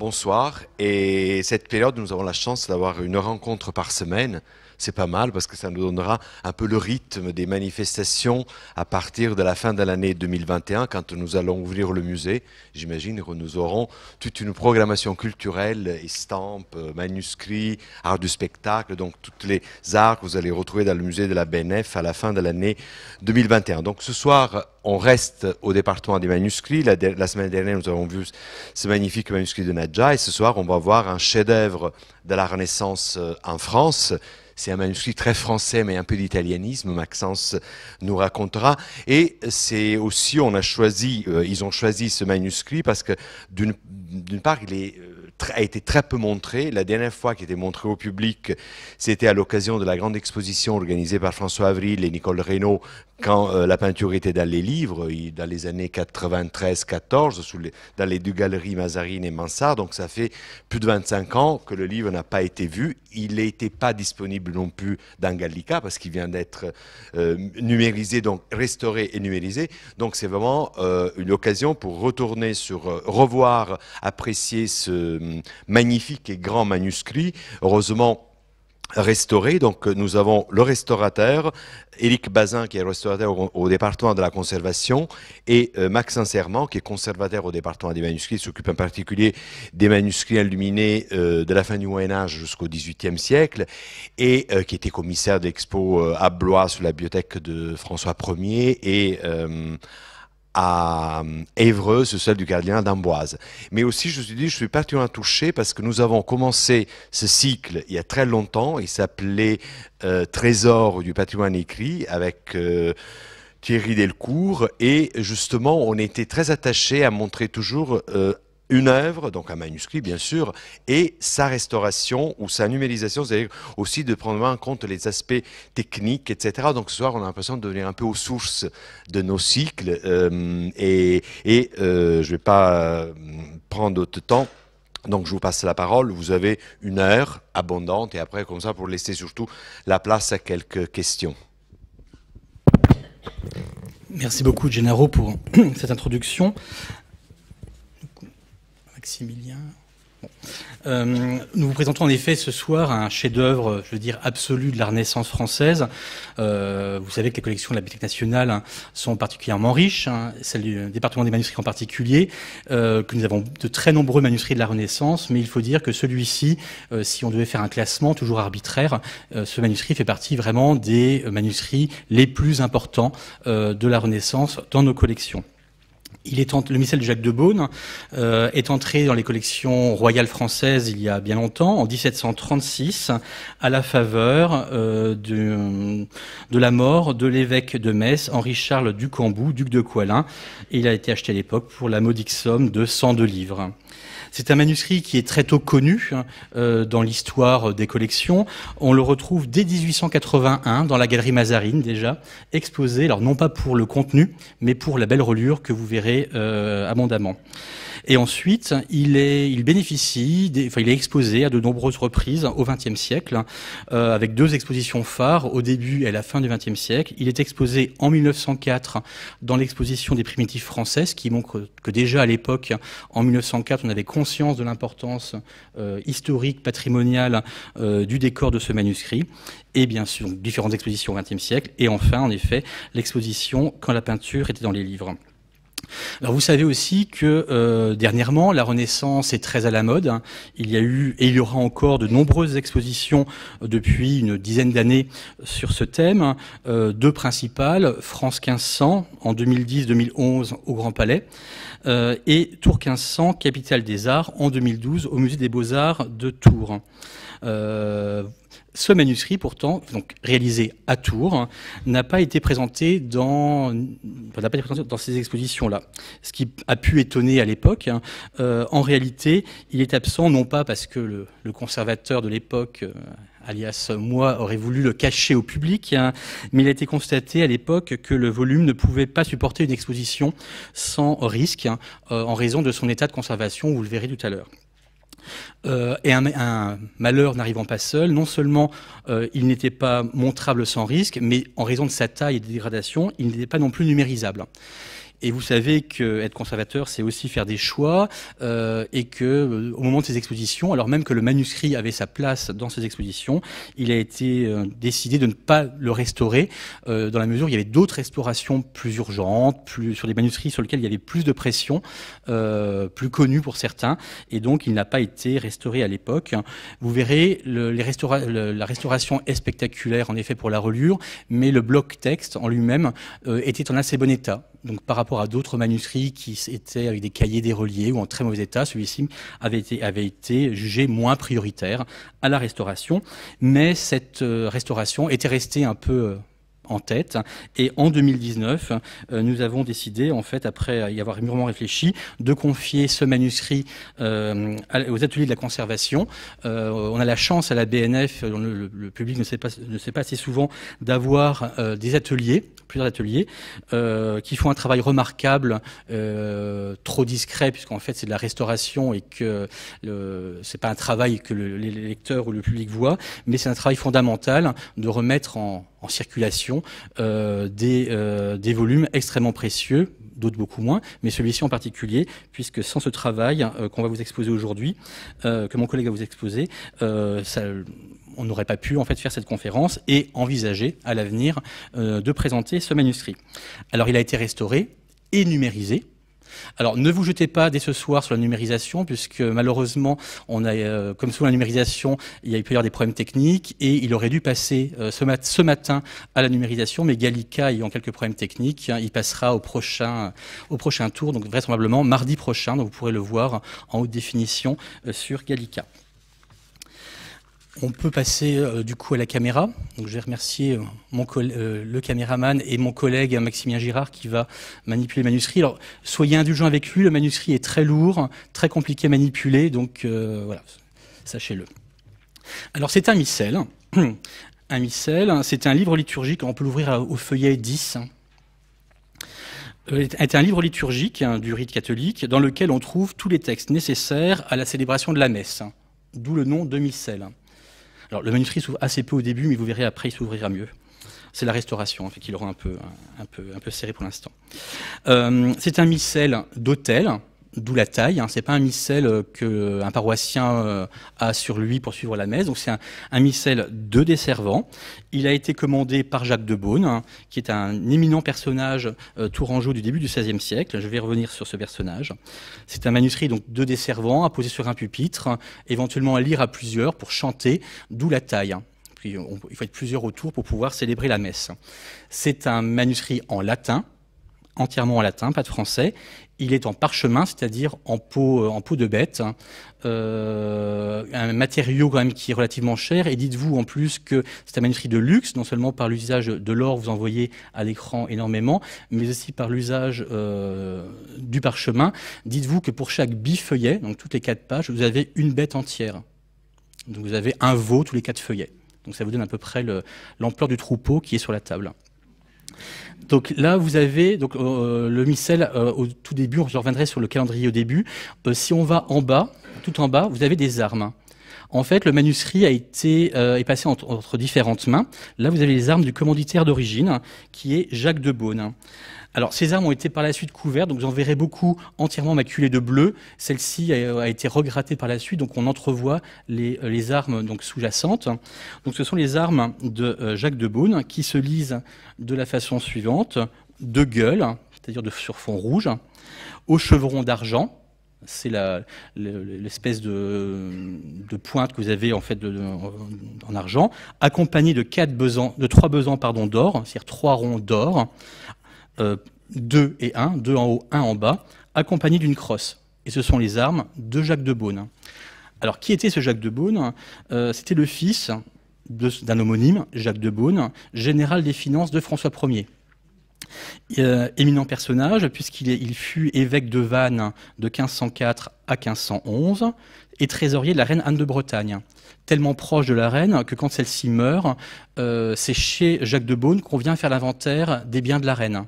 Bonsoir. Et cette période, nous avons la chance d'avoir une rencontre par semaine. C'est pas mal parce que ça nous donnera un peu le rythme des manifestations à partir de la fin de l'année 2021 quand nous allons ouvrir le musée. J'imagine que nous aurons toute une programmation culturelle, estampes, manuscrits, art du spectacle, donc toutes les arts que vous allez retrouver dans le musée de la BNF à la fin de l'année 2021. Donc ce soir, on reste au département des manuscrits. La, semaine dernière, nous avons vu ce magnifique manuscrit de Nadia et ce soir, on va voir un chef-d'œuvre de la Renaissance euh, en France. C'est un manuscrit très français, mais un peu d'italianisme, Maxence nous racontera. Et c'est aussi, on a choisi, euh, ils ont choisi ce manuscrit parce que d'une part, il euh, a été très peu montré. La dernière fois qu'il était montré au public, c'était à l'occasion de la grande exposition organisée par François Avril et Nicole Reynaud quand euh, la peinture était dans les livres, dans les années 93-14, dans les deux galeries Mazarine et Mansart, donc ça fait plus de 25 ans que le livre n'a pas été vu. Il n'était pas disponible non plus dans Gallica parce qu'il vient d'être euh, numérisé, donc restauré et numérisé. Donc c'est vraiment euh, une occasion pour retourner sur, revoir, apprécier ce hum, magnifique et grand manuscrit. Heureusement, restauré. Donc nous avons le restaurateur, Éric Bazin qui est restaurateur au, département de la conservation et euh, Max Sincèrement qui est conservateur au département des manuscrits, s'occupe en particulier des manuscrits illuminés euh, de la fin du Moyen Âge jusqu'au XVIIIe siècle et euh, qui était commissaire d'expo à Blois sous la bibliothèque de François Ier et à euh, Évreux, ce celle du gardien d'Amboise. Mais aussi, je me suis dit, je suis particulièrement touché parce que nous avons commencé ce cycle il y a très longtemps. Il s'appelait euh, Trésor du patrimoine écrit avec euh, Thierry Delcourt. Et justement, on était très attaché à montrer toujours une œuvre, donc un manuscrit bien sûr, et sa restauration ou sa numérisation, c'est-à-dire aussi de prendre en compte les aspects techniques, etc. Donc ce soir, on a l'impression de venir un peu aux sources de nos cycles, euh, et, euh, je ne vais pas euh, prendre de temps. Donc je vous passe la parole, vous avez une heure abondante et après comme ça pour laisser surtout la place à quelques questions. Merci beaucoup Gennaro pour cette introduction. Maximilien. Euh, nous vous présentons en effet ce soir un chef-d'œuvre, je veux dire, absolu de la Renaissance française. Euh, vous savez que les collections de la Bibliothèque nationale hein, sont particulièrement riches, hein, celle du département des manuscrits en particulier, euh, que nous avons de très nombreux manuscrits de la Renaissance, mais il faut dire que celui-ci, si on devait faire un classement toujours arbitraire, ce manuscrit fait partie vraiment des manuscrits les plus importants de la Renaissance dans nos collections. Il est le missel de Jacques de Beaune euh, est entré dans les collections royales françaises il y a bien longtemps, en 1736, à la faveur euh, de, la mort de l'évêque de Metz, Henri-Charles Ducambou, duc de Coalin. Et il a été acheté à l'époque pour la modique somme de 102 livres. C'est un manuscrit qui est très tôt connu hein, euh, dans l'histoire des collections. On le retrouve dès 1881 dans la galerie Mazarine déjà, exposé, alors non pas pour le contenu, mais pour la belle reliure que vous verrez euh, abondamment. Et ensuite, il est, il bénéficie, enfin, il est exposé à de nombreuses reprises au XXe siècle, euh, avec deux expositions phares au début et à la fin du XXe siècle. Il est exposé en 1904 dans l'exposition des Primitifs françaises, qui montre que déjà à l'époque, en 1904, on avait conscience de l'importance euh, historique, patrimoniale euh, du décor de ce manuscrit et bien sûr différentes expositions au XXe siècle, et enfin, en effet, l'exposition quand la peinture était dans les livres. Alors vous savez aussi que euh, dernièrement, la Renaissance est très à la mode. Hein. Il y a eu et il y aura encore de nombreuses expositions euh, depuis une dizaine d'années sur ce thème. Hein. Euh, deux principales, France 1500 en 2010-2011 au Grand Palais et Tour 1500, capitale des arts en 2012 au Musée des beaux-arts de Tours. Hein. Ce manuscrit, pourtant, donc réalisé à Tours, hein, n'a pas été présenté dans, ces expositions-là. Ce qui a pu étonner à l'époque. Hein, euh, en réalité, il est absent non pas parce que le, conservateur de l'époque euh, alias moi, aurait voulu le cacher au public, hein, mais il a été constaté à l'époque que le volume ne pouvait pas supporter une exposition sans risque euh, en raison de son état de conservation, vous le verrez tout à l'heure. Euh, et un, malheur n'arrivant pas seul, non seulement euh, il n'était pas montrable sans risque, mais en raison de sa taille et de dégradation, il n'était pas non plus numérisable. Et vous savez que être conservateur, c'est aussi faire des choix euh, et que euh, au moment de ces expositions, alors même que le manuscrit avait sa place dans ces expositions, il a été euh, décidé de ne pas le restaurer dans la mesure où il y avait d'autres restaurations plus urgentes, plus sur des manuscrits sur lesquels il y avait plus de pression, plus connus pour certains, et donc il n'a pas été restauré à l'époque. Vous verrez, les la restauration est spectaculaire en effet pour la relure, mais le bloc texte en lui-même était en assez bon état donc par rapport à d'autres manuscrits qui étaient avec des cahiers déreliés ou en très mauvais état, celui-ci avait été, avait été jugé moins prioritaire à la restauration. Mais cette euh, restauration était restée un peu euh, en tête. Et en 2019, euh, nous avons décidé, en fait, après y avoir mûrement réfléchi, de confier ce manuscrit euh, aux ateliers de la conservation. Euh, on a la chance à la BNF, le, le public ne sait pas, ne sait pas assez souvent, d'avoir des ateliers, plusieurs ateliers, qui font un travail remarquable, trop discret, puisqu'en fait c'est de la restauration et que ce n'est pas un travail que les lecteurs ou le public voient, mais c'est un travail fondamental de remettre en, en circulation euh, des, euh, des, volumes extrêmement précieux, d'autres beaucoup moins, mais celui-ci en particulier, puisque sans ce travail euh, qu'on va vous exposer aujourd'hui, que mon collègue va vous exposer, ça, on n'aurait pas pu en fait faire cette conférence et envisager à l'avenir de présenter ce manuscrit. Alors il a été restauré et numérisé, alors ne vous jetez pas dès ce soir sur la numérisation, puisque malheureusement, on euh, comme souvent la numérisation, il, y a, eu plusieurs des problèmes techniques, et il aurait dû passer euh, ce, matin à la numérisation, mais Gallica ayant quelques problèmes techniques, hein, il passera au prochain, tour, donc vraisemblablement mardi prochain, donc vous pourrez le voir en haute définition euh, sur Gallica. On peut passer euh, du coup à la caméra. Donc, je vais remercier euh, euh, le caméraman et mon collègue Maximien Girard qui va manipuler le manuscrit. Alors soyez indulgents avec lui, le manuscrit est très lourd, très compliqué à manipuler, donc voilà, sachez-le. Alors c'est un missel. un missel, hein. c'est un livre liturgique, on peut l'ouvrir au feuillet 10. C'est hein. un livre liturgique hein, du rite catholique dans lequel on trouve tous les textes nécessaires à la célébration de la messe, d'où le nom de missel. Alors le manuscrit s'ouvre assez peu au début, mais vous verrez après, il s'ouvrira mieux. C'est la restauration en fait, qui le rend un peu, un, peu, un peu serré pour l'instant. Euh, c'est un missel d'hôtel d'où la taille. Hein. C'est pas un missel euh, qu'un euh, paroissien euh, a sur lui pour suivre la messe. Donc c'est un, un missel de desservant. Il a été commandé par Jacques de Beaune, hein, qui est un éminent personnage tourangeau du début du XVIe siècle. Je vais revenir sur ce personnage. C'est un manuscrit donc de desservant à poser sur un pupitre, éventuellement à lire à plusieurs pour chanter, d'où la taille. Hein. il faut être plusieurs autour pour pouvoir célébrer la messe. C'est un manuscrit en latin entièrement en latin, pas de français. Il est en parchemin, c'est-à-dire en peau, euh, de bête, euh, un matériau quand même qui est relativement cher. Et dites-vous en plus que c'est un manuscrit de luxe, non seulement par l'usage de l'or, vous en voyez à l'écran énormément, mais aussi par l'usage euh, du parchemin. Dites-vous que pour chaque bifeuillet, donc toutes les quatre pages, vous avez une bête entière. Donc vous avez un veau tous les quatre feuillets. Donc ça vous donne à peu près l'ampleur du troupeau qui est sur la table. Donc là, vous avez donc, euh, le missel. Euh, au tout début, je reviendrai sur le calendrier au début. Euh, si on va en bas, tout en bas, vous avez des armes. En fait, le manuscrit a été est passé entre différentes mains. Là, vous avez les armes du commanditaire d'origine, qui est Jacques de Beaune. Alors, ces armes ont été par la suite couvertes, donc vous en verrez beaucoup entièrement maculées de bleu. Celle-ci a, été regrattée par la suite, donc on entrevoit les, euh, armes donc sous-jacentes. Donc, ce sont les armes de euh, Jacques de Beaune qui se lisent de la façon suivante de gueule, c'est-à-dire de sur fond rouge, au chevron d'argent, c'est l'espèce de, pointe que vous avez en fait en argent, accompagnée de quatre besans, de trois besans d'or, c'est-à-dire trois ronds d'or, euh, deux 2 et 1, 2 en haut, 1 en bas, accompagné d'une crosse. Et ce sont les armes de Jacques de Beaune. Alors qui était ce Jacques de Beaune euh, C'était le fils d'un homonyme, Jacques de Beaune, général des finances de François Ier. Euh, éminent personnage, puisqu'il il fut évêque de Vannes de 1504 à 1511 et trésorier de la reine Anne de Bretagne. Tellement proche de la reine que quand celle-ci meurt, c'est chez Jacques de Beaune qu'on vient faire l'inventaire des biens de la reine.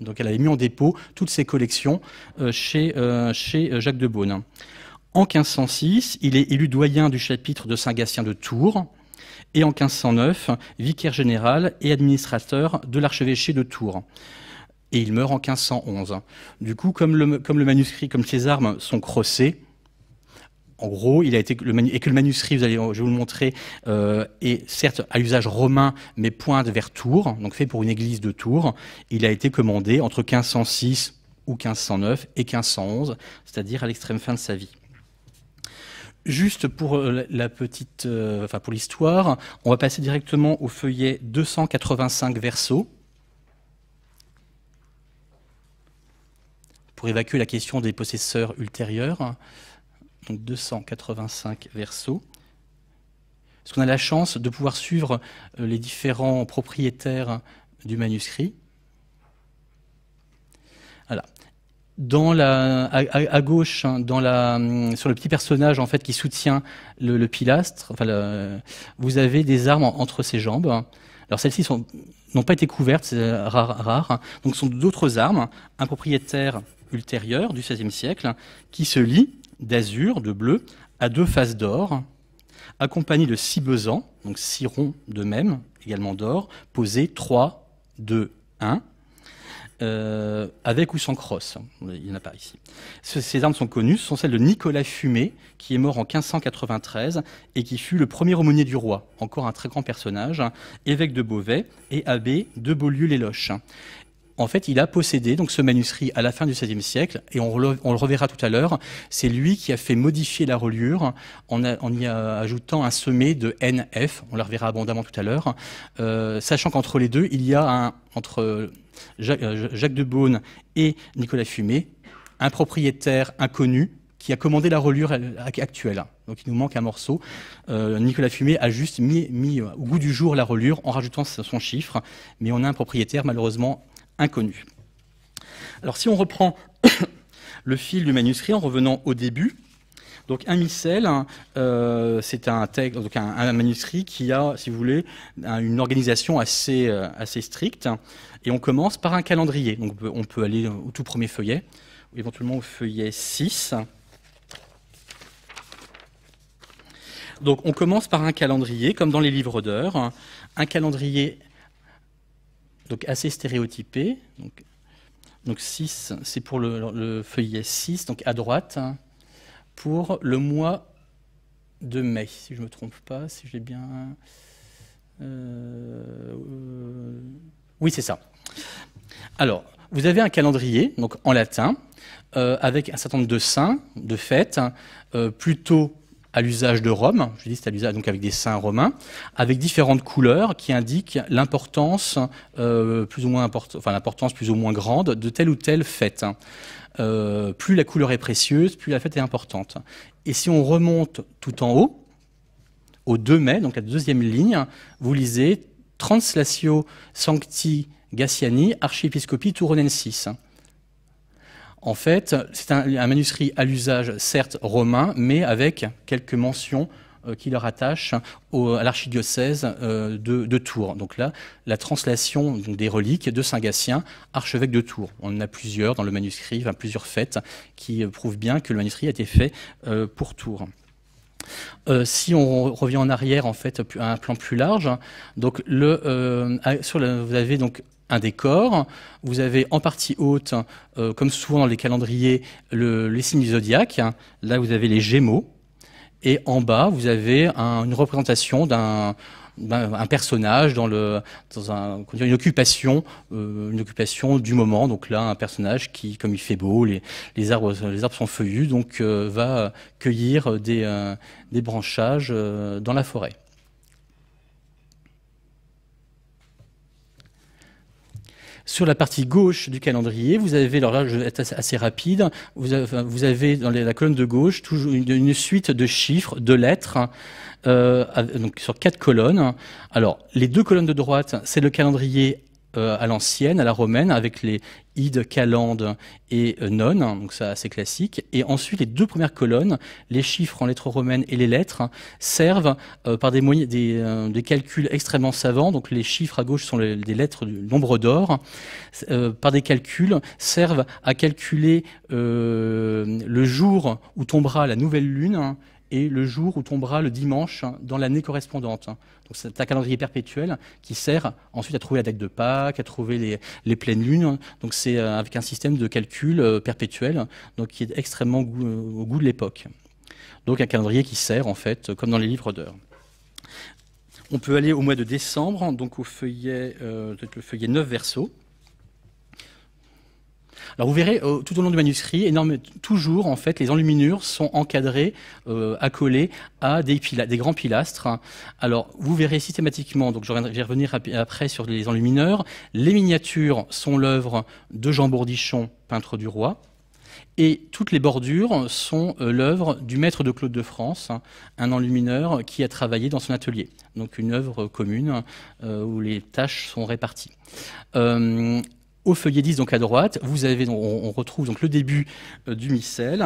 Donc elle avait mis en dépôt toutes ses collections euh, chez, euh, chez euh, Jacques de Beaune. En 1506, il est élu doyen du chapitre de Saint-Gatien de Tours et en 1509, vicaire général et administrateur de l'archevêché de Tours. Et il meurt en 1511. Du coup, comme le, comme le manuscrit, comme ses armes sont crossées, en gros, et que le manuscrit, je vais vous le montrer, euh, est certes à usage romain, mais pointe vers Tours, donc fait pour une église de Tours. Il a été commandé entre 1506 ou 1509 et 1511, c'est-à-dire à, l'extrême fin de sa vie. Juste pour euh, la petite, euh, enfin pour l'histoire, on va passer directement au feuillet 285 verso. Pour évacuer la question des possesseurs ultérieurs donc 285 versos. Parce qu'on a la chance de pouvoir suivre euh, les différents propriétaires du manuscrit. Voilà. Dans la, à, gauche, hein, dans la, hum, sur le petit personnage en fait qui soutient le, pilastre, vous avez des armes entre ses jambes. Alors celles-ci n'ont pas été couvertes, c'est rare, Donc ce sont d'autres armes, un propriétaire ultérieur du XVIe siècle qui se lie d'azur, de bleu, à deux faces d'or, accompagné de six besants, donc six ronds de même, également d'or, posés 3, 2, 1. avec ou sans crosse. Il n'y en a pas ici. Ces armes sont connues. Ce sont celles de Nicolas Fumé, qui est mort en 1593 et qui fut le premier aumônier du roi, encore un très grand personnage, évêque de Beauvais et abbé de Beaulieu-les-Loches en fait, il a possédé donc ce manuscrit à la fin du XVIe siècle, et on, le, reverra tout à l'heure. C'est lui qui a fait modifier la reliure en, y ajoutant un sommet de NF. On le reverra abondamment tout à l'heure, euh, sachant qu'entre les deux, il y a un entre euh, Jacques, euh, de Beaune et Nicolas Fumé, un propriétaire inconnu qui a commandé la reliure actuelle. Donc il nous manque un morceau. Nicolas Fumé a juste mis, mis, au goût du jour la reliure en rajoutant son chiffre, mais on a un propriétaire malheureusement inconnu. Alors si on reprend le fil du manuscrit en revenant au début, donc un missel, hein, euh, c'est un donc un, manuscrit qui a, si vous voulez, une organisation assez, euh, assez stricte. Et on commence par un calendrier. Donc on peut, aller au tout premier feuillet, ou éventuellement au feuillet 6. Donc on commence par un calendrier, comme dans les livres d'heures, un calendrier donc assez stéréotypé. Donc, donc 6, c'est pour le, feuillet 6, donc à droite, hein, pour le mois de mai, si je ne me trompe pas, si j'ai bien... Euh, oui, c'est ça. Alors, vous avez un calendrier, donc en latin, euh, avec un certain nombre de saints, de fêtes, hein, euh, plutôt à l'usage de Rome, je dis c'est à l'usage donc avec des saints romains, avec différentes couleurs qui indiquent l'importance euh, plus ou moins l'importance plus ou moins grande de telle ou telle fête. Hein. Euh, plus la couleur est précieuse, plus la fête est importante. Et si on remonte tout en haut, au 2 mai, donc la deuxième ligne, vous lisez Translatio Sancti Gassiani, Archiepiscopi Turonensis. En fait, c'est un, manuscrit à l'usage, certes romain, mais avec quelques mentions euh, qui leur attachent à l'archidiocèse euh, de, Tours. Donc là, la translation des reliques de Saint Gatien, archevêque de Tours. On en a plusieurs dans le manuscrit, plusieurs fêtes qui euh, prouvent bien que le manuscrit a été fait pour Tours. si on revient en arrière, en fait, à un plan plus large, donc vous avez donc un décor. Vous avez en partie haute, euh, comme souvent dans les calendriers, les signes du zodiaque. Là, vous avez les Gémeaux. Et en bas, vous avez une représentation d'un personnage dans, une occupation, euh, une occupation du moment. Donc là, un personnage qui, comme il fait beau, les, arbres, sont feuillus, donc euh, va cueillir des branchages dans la forêt. Sur la partie gauche du calendrier, vous avez, alors là je vais être assez rapide, vous avez, dans la colonne de gauche toujours une, suite de chiffres, de lettres, euh, donc sur quatre colonnes. Alors les deux colonnes de droite, c'est le calendrier euh, à l'ancienne, à la romaine, avec les ides, calendes et euh, nonnes, non, hein, donc ça c'est classique. Et ensuite, les deux premières colonnes, les chiffres en lettres romaines et les lettres, servent euh, par des, calculs extrêmement savants, donc les chiffres à gauche sont des lettres du nombre d'or, par des calculs, servent à calculer le jour où tombera la nouvelle lune hein, et le jour où tombera le dimanche hein, dans l'année correspondante. Hein. Donc c'est un calendrier perpétuel qui sert ensuite à trouver la date de Pâques, à trouver les, pleines lunes. Hein. Donc c'est euh, avec un système de calcul euh, perpétuel donc qui est extrêmement euh, au goût de l'époque. Donc un calendrier qui sert en fait comme dans les livres d'heures. On peut aller au mois de décembre, donc au feuillet, le feuillet 9 verso vous verrez tout au long du manuscrit, énorme, toujours en fait, les enluminures sont encadrées, euh, accolées à des, grands pilastres. Alors vous verrez systématiquement, donc je vais revenir après sur les enlumineurs, les miniatures sont l'œuvre de Jean Bourdichon, peintre du roi. Et toutes les bordures sont euh, l'œuvre du maître de Claude de France, un enlumineur qui a travaillé dans son atelier. Donc une œuvre commune euh, où les tâches sont réparties. Au feuillet 10, donc à droite, vous avez, on, retrouve donc le début euh, du missel.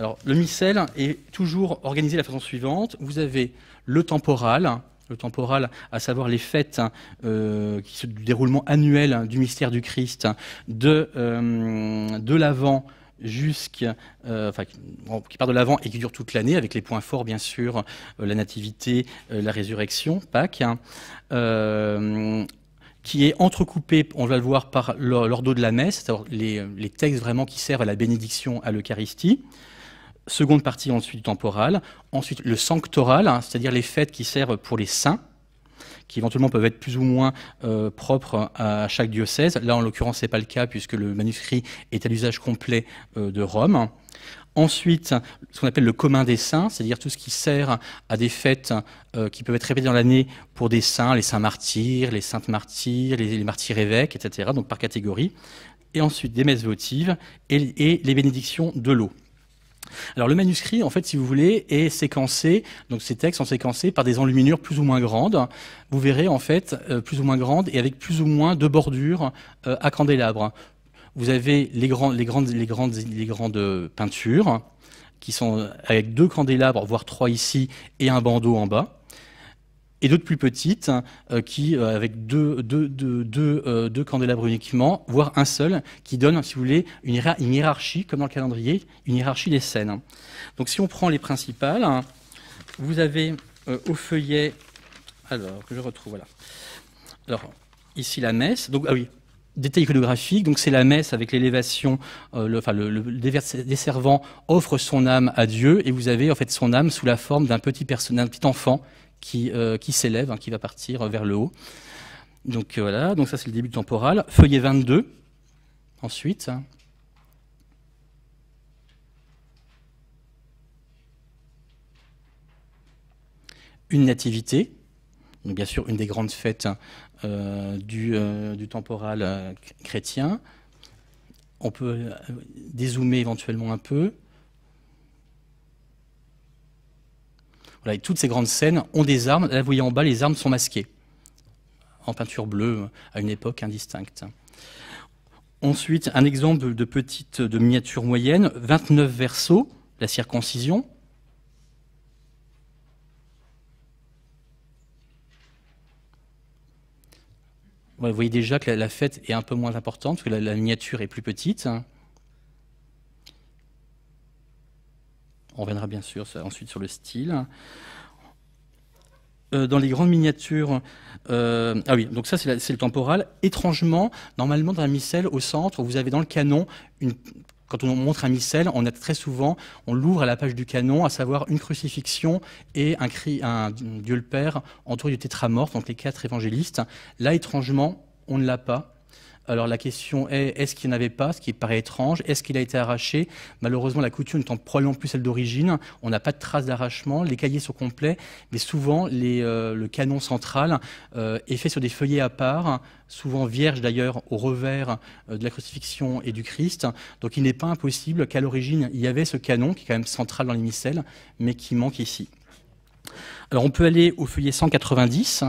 Alors, le missel est toujours organisé de la façon suivante. Vous avez le temporal, le temporal, à savoir les fêtes euh, du déroulement annuel du mystère du Christ, de, euh, de l'avant qui part de l'avant et qui dure toute l'année, avec les points forts bien sûr, la nativité, la résurrection, Pâques. Hein qui est entrecoupé, on va le voir, par l'ordre de la messe, les, euh, les, textes vraiment qui servent à la bénédiction à l'Eucharistie. Seconde partie ensuite temporal. Ensuite le sanctoral, hein, c'est-à-dire les fêtes qui servent pour les saints, qui éventuellement peuvent être plus ou moins euh, propres à chaque diocèse. Là, en l'occurrence, ce n'est pas le cas puisque le manuscrit est à l'usage complet euh, de Rome. Ensuite, ce qu'on appelle le commun des saints, c'est-à-dire tout ce qui sert à des fêtes euh, qui peuvent être répétées dans l'année pour des saints, les saints martyrs, les saintes martyrs, les, martyrs évêques, etc., donc par catégorie. Et ensuite, des messes votives et, les bénédictions de l'eau. Alors le manuscrit, en fait, si vous voulez, est séquencé, donc ces textes sont séquencés par des enluminures plus ou moins grandes. Vous verrez, en fait, euh, plus ou moins grandes et avec plus ou moins de bordures euh, à candélabre. Vous avez les, grandes, peintures qui sont avec deux candélabres, voire trois ici, et un bandeau en bas. Et d'autres plus petites euh, qui, euh, avec euh, deux, candélabres uniquement, voire un seul, qui donne, si vous voulez, une, hiérarchie, comme dans le calendrier, une hiérarchie des scènes. Donc si on prend les principales, hein, vous avez au feuillet, alors que je retrouve, voilà. Alors, ici la messe, donc, ah oui, Détail iconographique, donc c'est la messe avec l'élévation, euh, le, enfin le, servants son âme à Dieu et vous avez en fait son âme sous la forme d'un petit personnage, petit enfant qui, euh, qui s'élève, hein, qui va partir euh, vers le haut. Donc voilà, donc ça c'est le début temporal. Feuillet 22, ensuite. Une nativité, bien sûr une des grandes fêtes hein, euh, euh, du, temporal euh, chrétien. On peut dézoomer éventuellement un peu. Voilà, toutes ces grandes scènes ont des armes. Là, vous voyez en bas, les armes sont masquées, en peinture bleue, à une époque indistincte. Ensuite, un exemple de petite de miniature moyenne, 29 versos, la circoncision. vous voyez déjà que la, fête est un peu moins importante, parce que la, miniature est plus petite. On reviendra bien sûr ensuite sur le style. Euh, dans les grandes miniatures, euh, ah oui, donc ça c'est le temporal. Étrangement, normalement dans la micelle au centre, vous avez dans le canon une quand on montre un missel, on a très souvent, on l'ouvre à la page du canon, à savoir une crucifixion et un, cri, un Dieu le Père entouré du tétramorphe, donc les quatre évangélistes. Là, étrangement, on ne l'a pas. Alors la question est, est-ce qu'il n'y en avait pas, ce qui paraît étrange Est-ce qu'il a été arraché Malheureusement, la couture n'étant probablement plus celle d'origine, on n'a pas de traces d'arrachement, les cahiers sont complets, mais souvent euh, le canon central euh, est fait sur des feuillets à part, souvent vierges d'ailleurs au revers euh, de la crucifixion et du Christ. Donc il n'est pas impossible qu'à l'origine, il y avait ce canon qui est quand même central dans les mais qui manque ici. Alors on peut aller au feuillet 190.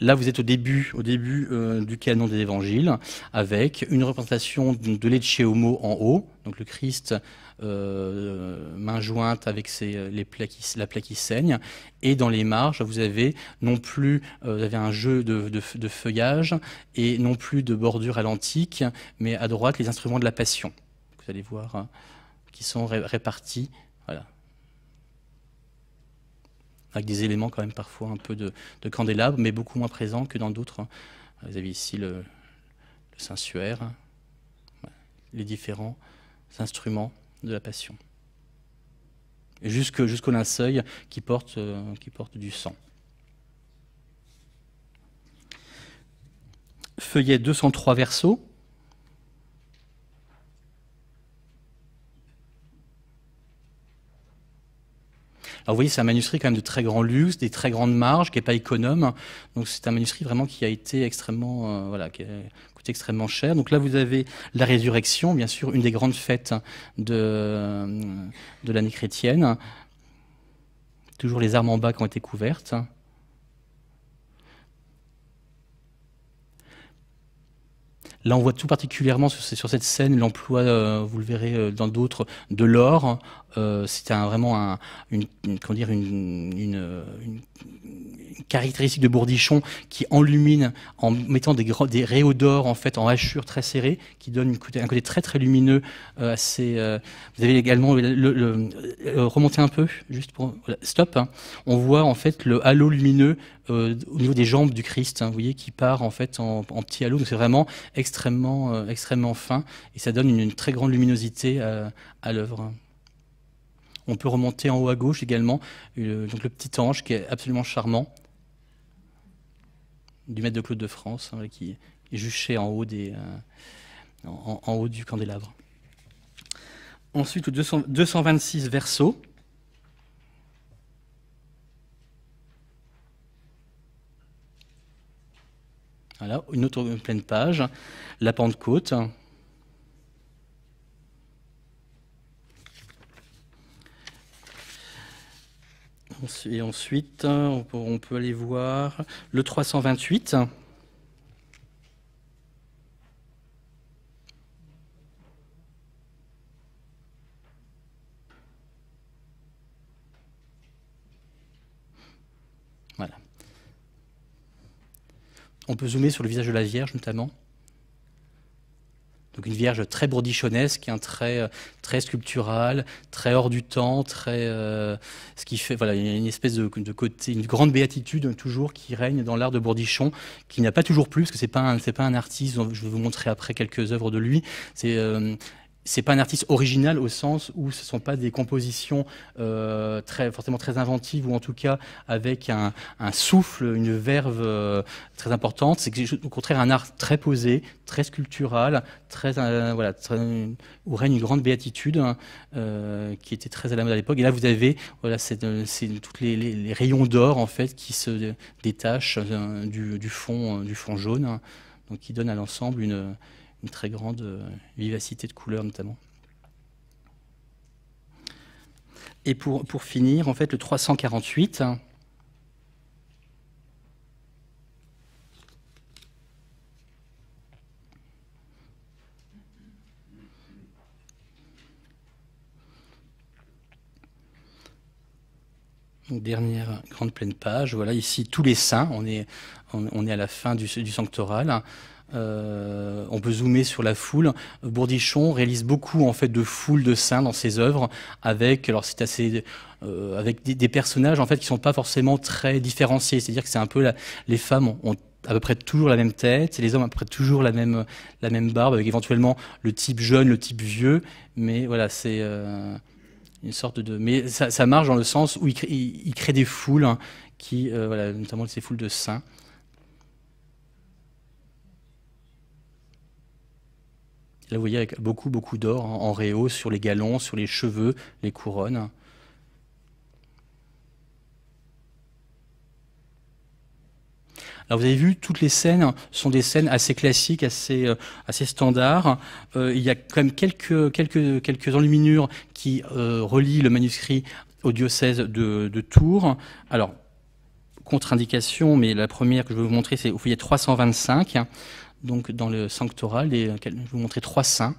Là, vous êtes au début, au début euh, du canon des évangiles, avec une représentation de l'Ecce Homo en haut, donc le Christ euh, main jointe avec euh, la plaie qui saigne, et dans les marges, vous avez non plus vous avez un jeu de, feuillage et non plus de bordure à l'antique, mais à droite les instruments de la Passion. Vous allez voir, hein, qui sont répartis. Voilà avec des éléments quand même parfois un peu de, de candélabre, mais beaucoup moins présents que dans d'autres. Hein. Vous avez ici le, le sensuaire, hein. les différents instruments de la passion, jusqu'au linceuil qui porte, euh, qui porte du sang. Feuillet 203 verso. Alors vous voyez, c'est un manuscrit quand même de très grand luxe, des très grandes marges, qui n'est pas économe. Donc c'est un manuscrit vraiment qui a été extrêmement, euh, voilà, qui a coûté extrêmement cher. Donc là, vous avez la résurrection, bien sûr, une des grandes fêtes de euh, l'année chrétienne. Toujours les armes en bas qui ont été couvertes. Là, on voit tout particulièrement sur, cette scène l'emploi, euh, vous le verrez euh, dans d'autres, de l'or. c'est vraiment une, caractéristique de Bourdichon qui enlumine en mettant des, rayons d'or en fait hachure très serrées, qui donne un côté très très lumineux. Euh, vous avez également le, un peu, juste pour stop. Hein. On voit en fait le halo lumineux euh, au niveau des jambes du Christ, hein, voyez, qui part en fait en, petit halo. c'est vraiment extrêmement, euh, extrêmement fin et ça donne une, très grande luminosité euh, à, l'œuvre. On peut remonter en haut à gauche également, le petit ange qui est absolument charmant, du maître de Claude de France, hein, qui est juché en haut, du candélabre. Ensuite, 226 verso Voilà, une autre pleine page, la Pentecôte. Et ensuite, on peut aller voir le 328. On peut zoomer sur le visage de la Vierge notamment. Donc une Vierge très bourdichonnesque, un hein, trait très euh, sculptural, très hors du temps, très euh, ce qui fait voilà une espèce de, côté, une grande béatitude hein, toujours qui règne dans l'art de Bourdichon, qui n'a pas toujours plus, parce que c'est pas c'est pas un artiste. Je vais vous montrer après quelques œuvres de lui. C'est euh, c'est pas un artiste original au sens où ce ne sont pas des compositions euh, forcément très inventives ou en tout cas avec un, souffle, une verve euh, très importante. C'est au contraire un art très posé, très sculptural, euh, où règne une grande béatitude hein, qui était très à la mode à l'époque. Et là vous avez voilà toutes les, rayons d'or en fait qui se détachent du, fond du fond jaune, hein, donc qui donnent à l'ensemble une une très grande euh, vivacité de couleurs notamment. Et pour, pour finir, en fait, le 348, hein, dernière grande pleine page. Voilà, ici tous les saints. On est, on, est à la fin du, du sanctoral. Hein. Euh, on peut zoomer sur la foule. Bourdichon réalise beaucoup en fait de foules de saints dans ses œuvres, avec alors c'est assez euh, avec des, personnages en fait qui sont pas forcément très différenciés. C'est-à-dire que c'est un peu les femmes ont, à peu près toujours la même tête, les hommes à peu près toujours la même, la même barbe, avec éventuellement le type jeune, le type vieux, mais voilà, c'est euh, une sorte de... Mais ça, marche dans le sens où il crée, des foules, hein, qui, voilà, notamment ces foules de saints. Là, vous voyez, avec beaucoup, beaucoup d'or hein, en réo sur les galons, sur les cheveux, les couronnes. Alors vous avez vu, toutes les scènes sont des scènes assez classiques, assez, euh, assez standards. Euh, il y a quand même quelques, quelques, quelques enluminures qui euh, relient le manuscrit au diocèse de, Tours. Alors, contre-indication, mais la première que je vais vous montrer, c'est au foyer 325 donc dans le sanctoral, je vais vous montrer trois saints.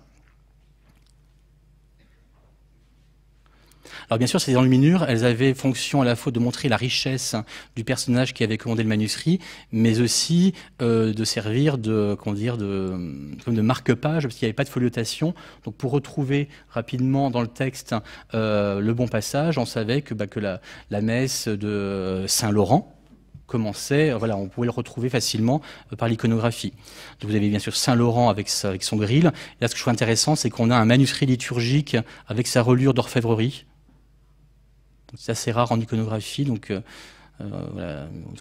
Alors bien sûr, ces enluminures, elles avaient fonction à la fois de montrer la richesse du personnage qui avait commandé le manuscrit, mais aussi euh, de servir de, dire, de, marque-page, parce qu'il n'y avait pas de foliotation. Donc pour retrouver rapidement dans le texte euh, le bon passage, on savait que, bah, la messe de euh, Saint-Laurent, commençait, euh, voilà, on pouvait le retrouver facilement euh, par l'iconographie. Vous avez bien sûr Saint Laurent avec, son grille. là, ce que je trouve intéressant, c'est qu'on a un manuscrit liturgique avec sa relure d'orfèvrerie. C'est assez rare en iconographie, donc. Euh,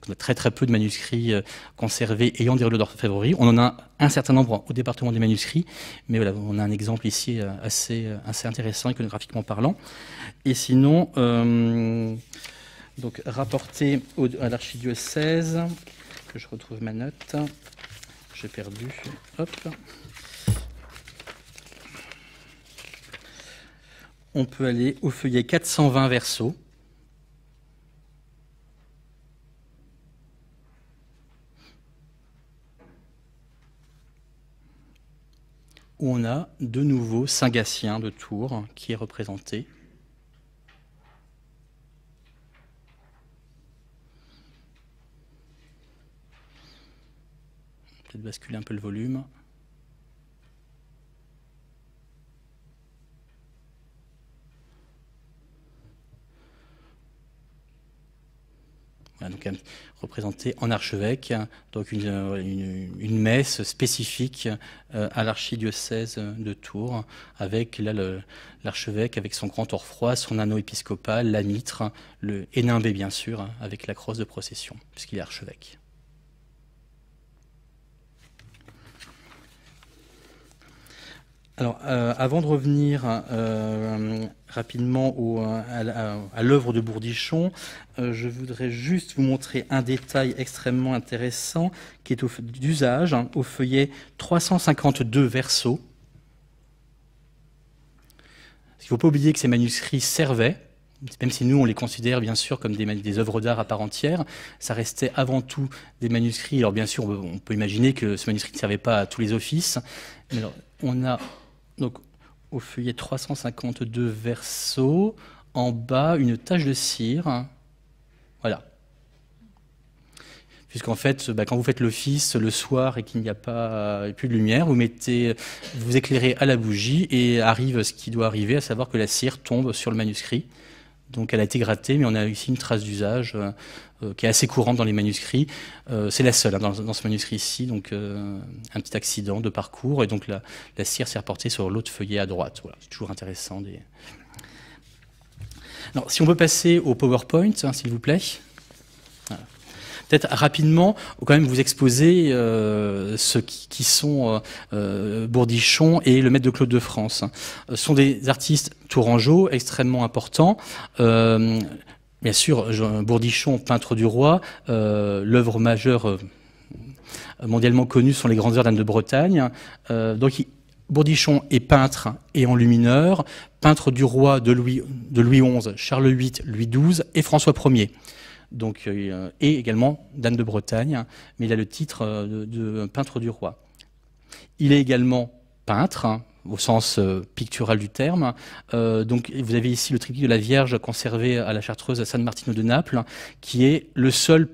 on a très très peu de manuscrits conservés ayant des relures d'orfèvrerie. On en a un certain nombre au département des manuscrits, mais on a un exemple ici assez, assez intéressant iconographiquement parlant. Et sinon, donc rapporté à l'archidiocèse, que je retrouve ma note, j'ai perdu, hop. On peut aller au feuillet 420 verso. où on a de nouveau Saint Gatien de Tours qui est représenté. Peut-être basculer un peu le volume. Voilà, donc représenté en archevêque, donc une, messe spécifique euh, à l'archidiocèse de Tours, avec l'archevêque avec son grand orfroi, son anneau épiscopal, la mitre, le énimbé bien sûr, avec la crosse de procession, puisqu'il est archevêque. Alors, euh, avant de revenir euh, rapidement euh, à, l'œuvre de Bourdichon, je voudrais juste vous montrer un détail extrêmement intéressant qui est d'usage hein, au feuillet 352 verso. Il ne faut pas oublier que ces manuscrits servaient même si nous on les considère bien sûr comme des, des œuvres d'art à part entière, ça restait avant tout des manuscrits. Alors bien sûr, on peut imaginer que ce manuscrit ne servait pas à tous les offices. Mais on a donc au feuillet 352 verso, en bas une tache de cire. Voilà. Puisqu'en fait, bah, quand vous faites l'office le soir et qu'il n'y a pas euh, plus de lumière, vous éclairez à la bougie et arrive ce qui doit arriver, à savoir que la cire tombe sur le manuscrit. Donc elle a été grattée, mais on a ici une trace d'usage euh, euh, qui est assez courante dans les manuscrits. Euh, c'est la seule hein, dans, ce manuscrit ici, donc un petit accident de parcours, et donc la, cire s'est reportée sur l'autre feuillet à droite. Voilà, c'est toujours intéressant. Alors, si on peut passer au PowerPoint, hein, s'il vous plaît. Voilà peut-être rapidement quand même vous exposer euh, ceux qui, sont euh, euh, Bourdichon et le maître de Claude de France. Ce sont des artistes tourangeaux extrêmement importants. bien sûr, Bourdichon, peintre du roi, l'œuvre majeure mondialement connue sont les grandes heures d'Anne de Bretagne. donc Bourdichon est peintre et enlumineur, peintre du roi de de Louis XI, Charles VIII, Louis XII et François Ier donc, il euh, et également Dame de Bretagne, mais il a le titre euh, de, peintre du roi. Il est également peintre, hein, au sens euh, pictural du terme. donc vous avez ici le triptyque de la Vierge conservé à la Chartreuse à San Martino de Naples, qui est le seul,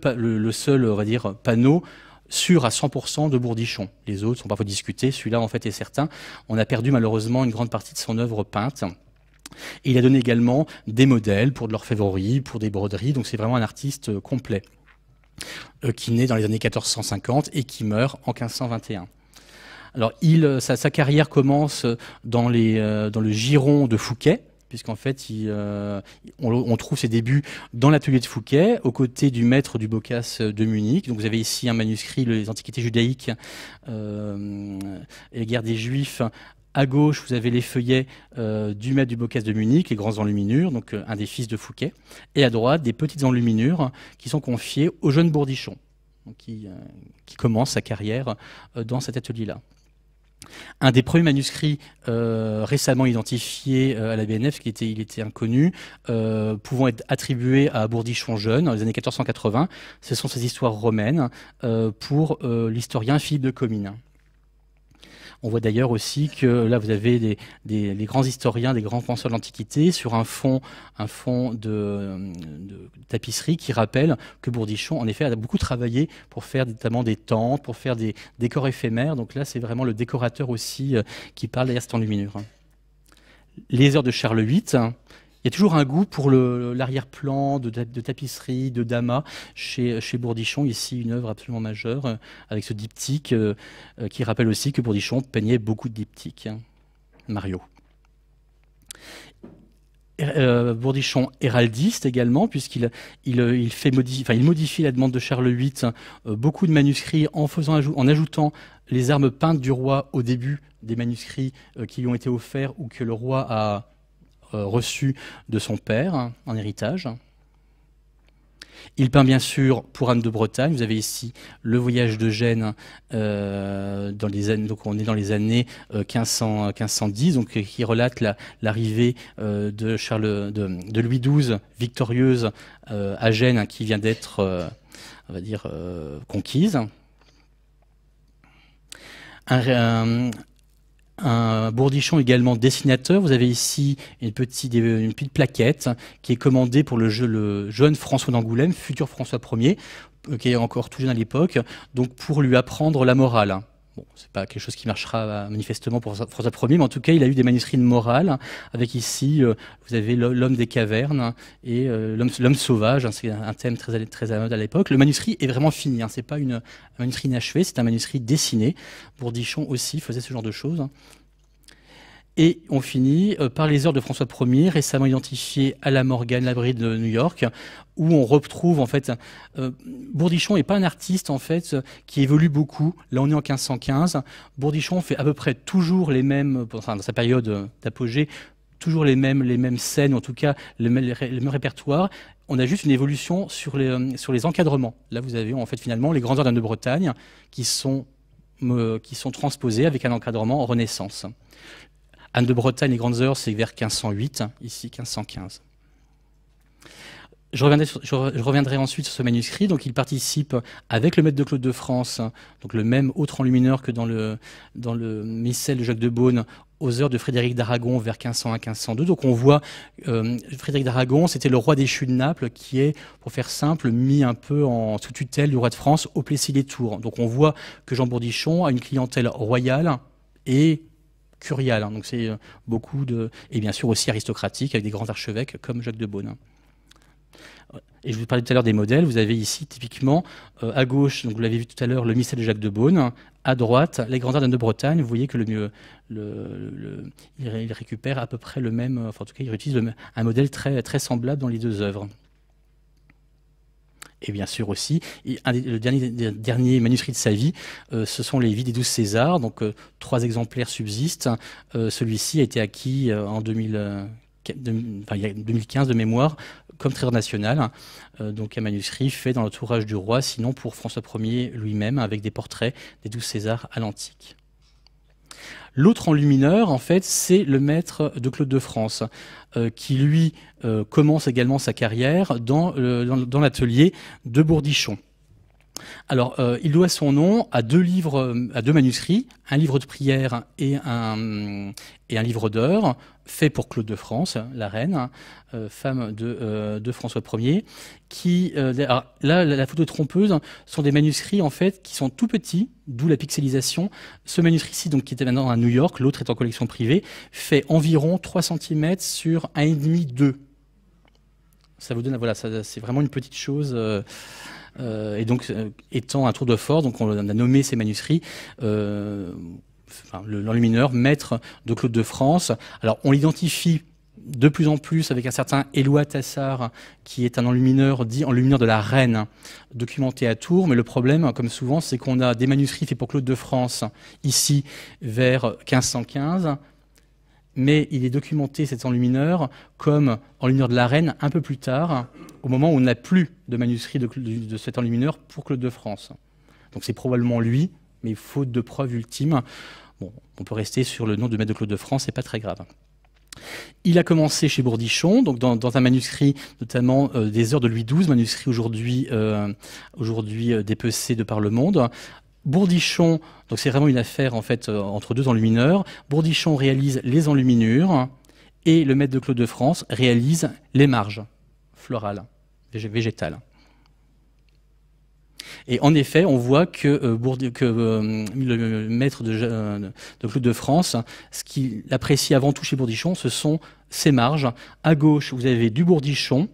dire, panneau sûr à 100% de Bourdichon. Les autres sont parfois discutés, celui-là en fait est certain. On a perdu malheureusement une grande partie de son œuvre peinte il a donné également des modèles pour de l'orfèvrerie, pour des broderies, donc c'est vraiment un artiste euh, complet, euh, qui naît dans les années 1450 et qui meurt en 1521. Alors euh, sa, carrière commence dans, le giron de Fouquet, puisqu'en fait, on, trouve ses débuts dans l'atelier de Fouquet, aux côtés du maître du Bocas de Munich. Donc vous avez ici un manuscrit, les Antiquités judaïques et la guerre des Juifs, à gauche, vous avez les feuillets euh, du maître du bocage de Munich, les grands enluminures, donc euh, un des fils de Fouquet. Et à droite, des petites enluminures hein, qui sont confiées au jeune Bourdichon, qui, euh, commence sa carrière dans cet atelier-là. Un des premiers manuscrits récemment identifiés à la BNF, qui était, il était inconnu, pouvant être attribué à Bourdichon jeune, dans les années 1480, ce sont ces histoires romaines pour l'historien Philippe de Comines. On voit d'ailleurs aussi que là, vous avez des, grands historiens, des grands penseurs de l'Antiquité sur un fond, un de, tapisserie qui rappelle que Bourdichon, en effet, a beaucoup travaillé pour faire notamment des tentes, pour faire des décors éphémères. Donc là, c'est vraiment le décorateur aussi euh, qui parle derrière cette enluminure. Les heures de Charles VIII il y a toujours un goût pour l'arrière-plan de, tapisserie, de damas. Chez, Bourdichon, ici, une œuvre absolument majeure, euh, avec ce diptyque euh, euh, qui rappelle aussi que Bourdichon peignait beaucoup de diptyques. Hein. Mario. Er, Bourdichon héraldiste également, puisqu'il modifie la demande de Charles VIII, beaucoup de manuscrits en, faisant, en ajoutant les armes peintes du roi au début des manuscrits qui lui ont été offerts ou que le roi a euh, reçu de son père en héritage. Il peint bien sûr pour Anne de Bretagne. Vous avez ici le voyage de Gênes, euh, dans les années, donc on est dans les années 1510, euh, donc qui relate l'arrivée de, Charles, de, Louis XII victorieuse à Gênes, qui vient d'être, va dire, conquise. un, un bourdichon également dessinateur. Vous avez ici une petite, plaquette qui est commandée pour le, jeu, le jeune François d'Angoulême, futur François Ier, euh, qui est encore tout jeune à l'époque, donc pour lui apprendre la morale. Bon, c'est pas quelque chose qui marchera euh, manifestement pour François Ier, mais en tout cas, il a eu des manuscrits de morale, avec ici, euh, vous avez l'homme des cavernes et euh, l'homme sauvage, hein, c'est un thème très, très à à l'époque. Le manuscrit est vraiment fini, hein, c'est pas une, un manuscrit inachevé, c'est un manuscrit dessiné. Bourdichon aussi faisait ce genre de choses. Et on finit euh, par les heures de François Ier, récemment identifié à la Morgane, l'abri de New York, où on retrouve en fait euh, Bourdichon n'est pas un artiste en fait qui évolue beaucoup. Là on est en 1515. Bourdichon fait à peu près toujours les mêmes, dans sa période d'apogée, toujours les mêmes, les mêmes scènes, en tout cas le même, répertoire. On a juste une évolution sur les, euh, sur les encadrements. Là, vous avez en fait finalement les grandes ordres de Bretagne qui sont, qui sont transposées avec un encadrement en Renaissance. Anne de Bretagne, et Grandes Heures, c'est vers 1508, hein, ici 1515. Je reviendrai, ensuite sur ce manuscrit. Donc, il participe avec le maître de Claude de France, donc le même autre enlumineur que dans le, dans le missel de Jacques de Beaune, aux heures de Frédéric d'Aragon vers 1501 1502. Donc on voit euh, Frédéric d'Aragon, c'était le roi chutes de Naples qui est, pour faire simple, mis un peu en sous tutelle du roi de France au Plessis-les-Tours. Donc on voit que Jean Bourdichon a une clientèle royale et curial. Hein. donc c'est euh, beaucoup de. Et bien sûr aussi aristocratique, avec des grands archevêques comme Jacques de Beaune. Hein. Et je vous parlais tout à l'heure des modèles. Vous avez ici typiquement euh, à gauche, donc vous l'avez vu tout à l'heure, le mystère de Jacques de Beaune. À droite, les grands ardennes de Bretagne. Vous voyez que le mieux, le, il récupère à peu près le même, euh, enfin en tout cas, il réutilise un modèle très, très semblable dans les deux œuvres et bien sûr aussi le dernier, manuscrit de sa vie, euh, ce sont les Vies des douze Césars. Donc euh, trois exemplaires subsistent. Euh, celui-ci a été acquis en 2000, 2015 de mémoire comme trésor national, donc un manuscrit fait dans l'entourage du roi, sinon pour François Ier lui-même, avec des portraits des douze Césars à l'antique. L'autre enlumineur, en fait, c'est le maître de Claude de France, euh, qui lui euh, commence également sa carrière dans euh, l'atelier de Bourdichon. Alors, euh, il doit son nom à deux livres, euh, à deux manuscrits, un livre de prière et un, livre d'heures, fait pour Claude de France, la reine, euh, femme de, François Ier, qui, là, la photo trompeuse, sont des manuscrits, en fait, qui sont tout petits, d'où la pixelisation. Ce manuscrit-ci, donc, qui était maintenant à New York, l'autre est en collection privée, fait environ 3 cm sur demi 2 Ça vous donne, voilà, c'est vraiment une petite chose. Euh, et donc, euh, étant un tour de force, donc on a nommé ces manuscrits. Euh, l'enlumineur, maître de Claude de France. Alors on l'identifie de plus en plus avec un certain Éloi Tassard, qui est un enlumineur dit enlumineur de la reine, documenté à Tours. Mais le problème, comme souvent, c'est qu'on a des manuscrits faits pour Claude de France ici vers 1515, mais il est documenté, cet enlumineur, comme enlumineur de la reine un peu plus tard, au moment où on n'a plus de manuscrit de, cet enlumineur pour Claude de France. Donc c'est probablement lui, mais faute de preuves ultimes, on peut rester sur le nom de maître de Claude de France, c'est pas très grave. Il a commencé chez Bourdichon, dans, un manuscrit notamment euh, des heures de Louis XII, manuscrit aujourd'hui euh, aujourd'hui euh, dépecé de par le monde, Bourdichon, donc c'est vraiment une affaire en fait euh, entre deux enlumineurs. Bourdichon réalise les enluminures et le maître de Claude de France réalise les marges florales, végétales. Et en effet, on voit que, euh, euh, le maître de, de, Claude de France, ce qu'il apprécie avant tout chez Bourdichon, ce sont ses marges. À gauche, vous avez du Bourdichon,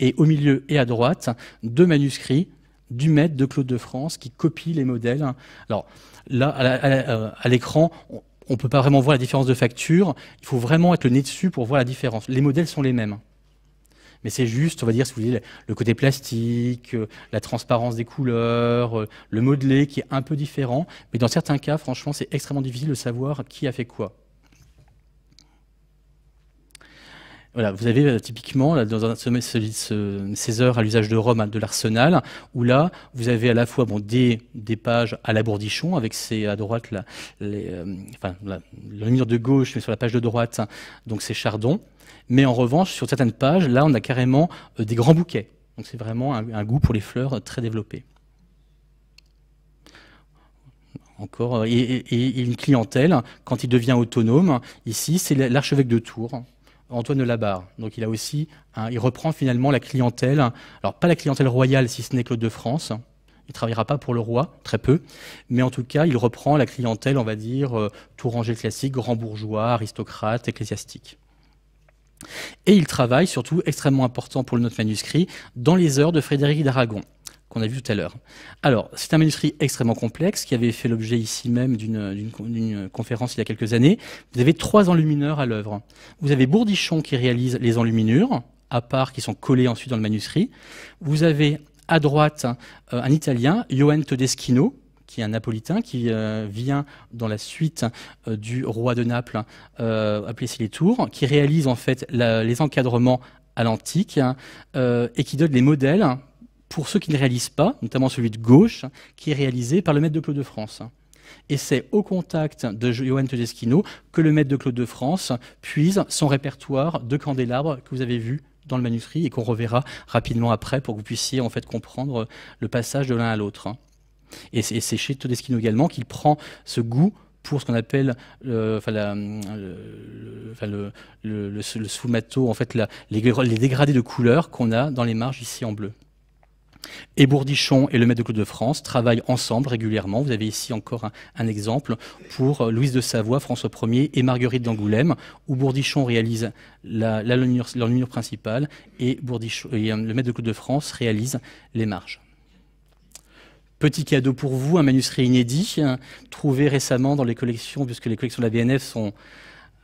et au milieu et à droite, deux manuscrits du maître de Claude de France qui copie les modèles. Alors là, à euh, l'écran, on ne peut pas vraiment voir la différence de facture. Il faut vraiment être le nez dessus pour voir la différence. Les modèles sont les mêmes. Mais c'est juste, on va dire, si vous voulez, le côté plastique, euh, la transparence des couleurs, euh, le modelé qui est un peu différent. Mais dans certains cas, franchement, c'est extrêmement difficile de savoir qui a fait quoi. vous avez euh, typiquement dans un, sommet ce, ces heures à l'usage de Rome de l'arsenal, où là vous avez à la fois bon, des, pages à la bourdichon, avec à droite euh, la le de gauche, mais sur la page de droite, hein, donc c'est Chardon. Mais en revanche, sur certaines pages, là on a carrément euh, des grands bouquets. Donc c'est vraiment un, goût pour les fleurs très développé. Encore, et une clientèle, quand il devient autonome, ici c'est l'archevêque de Tours, Antoine Labarre. Donc il a aussi, il reprend finalement la clientèle, alors pas la clientèle royale si ce n'est Claude de France, il ne travaillera pas pour le roi, très peu, mais en tout cas il reprend la clientèle, on va dire, euh, tout rangé classique, grand bourgeois, aristocrate, ecclésiastique. Et il travaille, surtout extrêmement important pour notre manuscrit, dans les heures de Frédéric d'Aragon qu'on a vu tout à l'heure. Alors, c'est un manuscrit extrêmement complexe qui avait fait l'objet ici même d'une conférence il y a quelques années. Vous avez trois enlumineurs à l'œuvre. Vous avez Bourdichon qui réalise les enluminures, à part qui sont collées ensuite dans le manuscrit. Vous avez à droite euh, un Italien, Johan Todeschino, qui est un Napolitain, qui euh, vient dans la suite euh, du roi de Naples, appelé les Tours, qui réalise en fait les encadrements à l'antique hein, et qui donne les modèles pour ceux qui ne réalisent pas, notamment celui de gauche, hein, qui est réalisé par le maître de Claude de France. Et c'est au contact de Johan Todeschino que le maître de Claude de France puise son répertoire de candélabres que vous avez vu dans le manuscrit et qu'on reverra rapidement après pour que vous puissiez en fait comprendre le passage de l'un à l'autre. Hein. Et c'est chez Todeschino également qu'il prend ce goût pour ce qu'on appelle euh, euh, le, enfin sfumato, en fait les dégradés de couleurs qu'on a dans les marges ici en bleu. Et Bourdichon et le maître de Claude de France travaillent ensemble régulièrement. Vous avez ici encore un, exemple pour euh, Louise de Savoie, François Ier et Marguerite d'Angoulême, où Bourdichon réalise la, principale et, euh, le maître de Claude de France réalise les marges. Petit cadeau pour vous, un manuscrit inédit, hein, trouvé récemment dans les collections, puisque les collections de la BNF sont,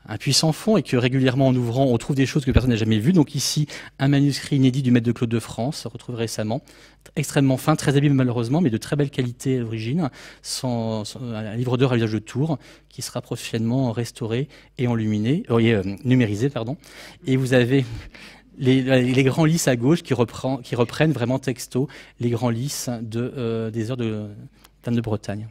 un puissant fond et que régulièrement en ouvrant, on trouve des choses que personne n'a jamais vues. Donc ici, un manuscrit inédit du maître de Claude de France, retrouvé récemment, extrêmement fin, très habile malheureusement, mais de très belle qualité à l'origine, sans, un livre d'or à l'usage de Tours, qui sera prochainement restauré et enluminé, euh, euh, numérisé, pardon. Et vous avez les, grands lisses à gauche qui, reprennent vraiment texto les grands lisses euh, des heures de, de Bretagne.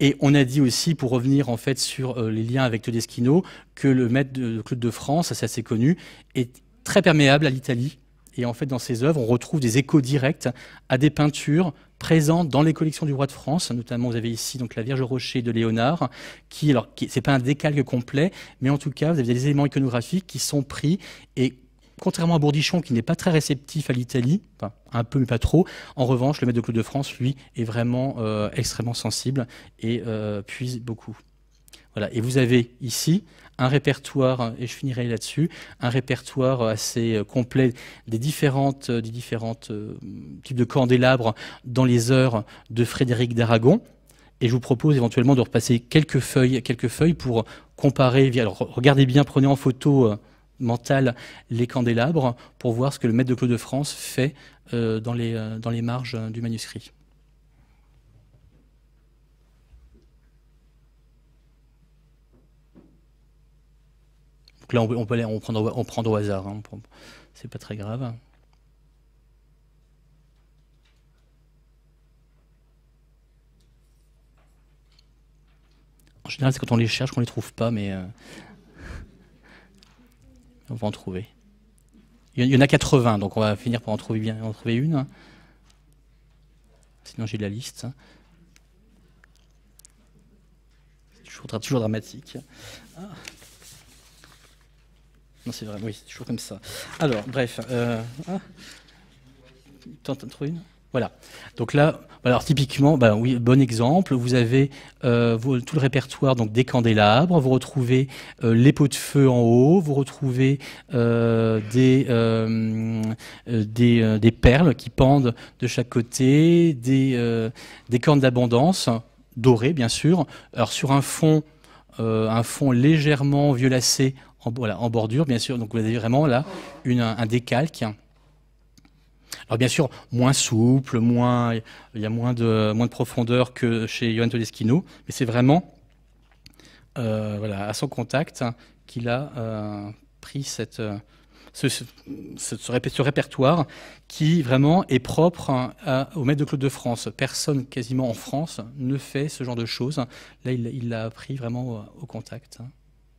Et on a dit aussi, pour revenir en fait sur euh, les liens avec Todeschino, que le maître de Claude de France, c'est assez connu, est très perméable à l'Italie. Et en fait, dans ses œuvres, on retrouve des échos directs à des peintures présentes dans les collections du roi de France. Notamment, vous avez ici donc la Vierge au Rocher de Léonard, qui, alors, c'est pas un décalque complet, mais en tout cas, vous avez des éléments iconographiques qui sont pris et Contrairement à Bourdichon, qui n'est pas très réceptif à l'Italie, un peu mais pas trop, en revanche, le maître de Claude de France, lui, est vraiment euh, extrêmement sensible et euh, puise beaucoup. Voilà. Et vous avez ici un répertoire, et je finirai là-dessus, un répertoire assez euh, complet des différentes, des différentes types de candélabres dans les heures de Frédéric d'Aragon. Et je vous propose éventuellement de repasser quelques feuilles, quelques feuilles pour comparer. Alors regardez bien, prenez en photo Mental les candélabres pour voir ce que le maître de Claude de France fait euh, dans, les, euh, dans les marges euh, du manuscrit. Donc là, on, peut aller, on prendre, on prend au hasard, hein, c'est pas très grave. En général, c'est quand on les cherche qu'on les trouve pas, mais on va en trouver. Il y en a 80, donc on va finir par en trouver, une. Sinon, j'ai la liste. C'est toujours, toujours, dramatique. Ah. Non, c'est vrai, oui, c'est toujours comme ça. Alors, bref. Euh, de ah. trouver une voilà. Donc là, alors typiquement, ben bon exemple, vous avez euh, tout le répertoire donc des candélabres, vous retrouvez euh, les pots de feu en haut, vous retrouvez euh, des, perles qui pendent de chaque côté, des, cornes d'abondance, dorées bien sûr, alors sur un fond, légèrement violacé en, bordure bien sûr, donc vous avez vraiment là un décalque. Alors bien sûr, moins souple, moins, il y a moins de, profondeur que chez Johan Todeschino, mais c'est vraiment euh, voilà, à son contact qu'il a euh, pris euh, ce, répertoire qui vraiment est propre hein, au maître de Claude de France. Personne quasiment en France ne fait ce genre de choses. Là, il l'a appris vraiment au, contact, à hein,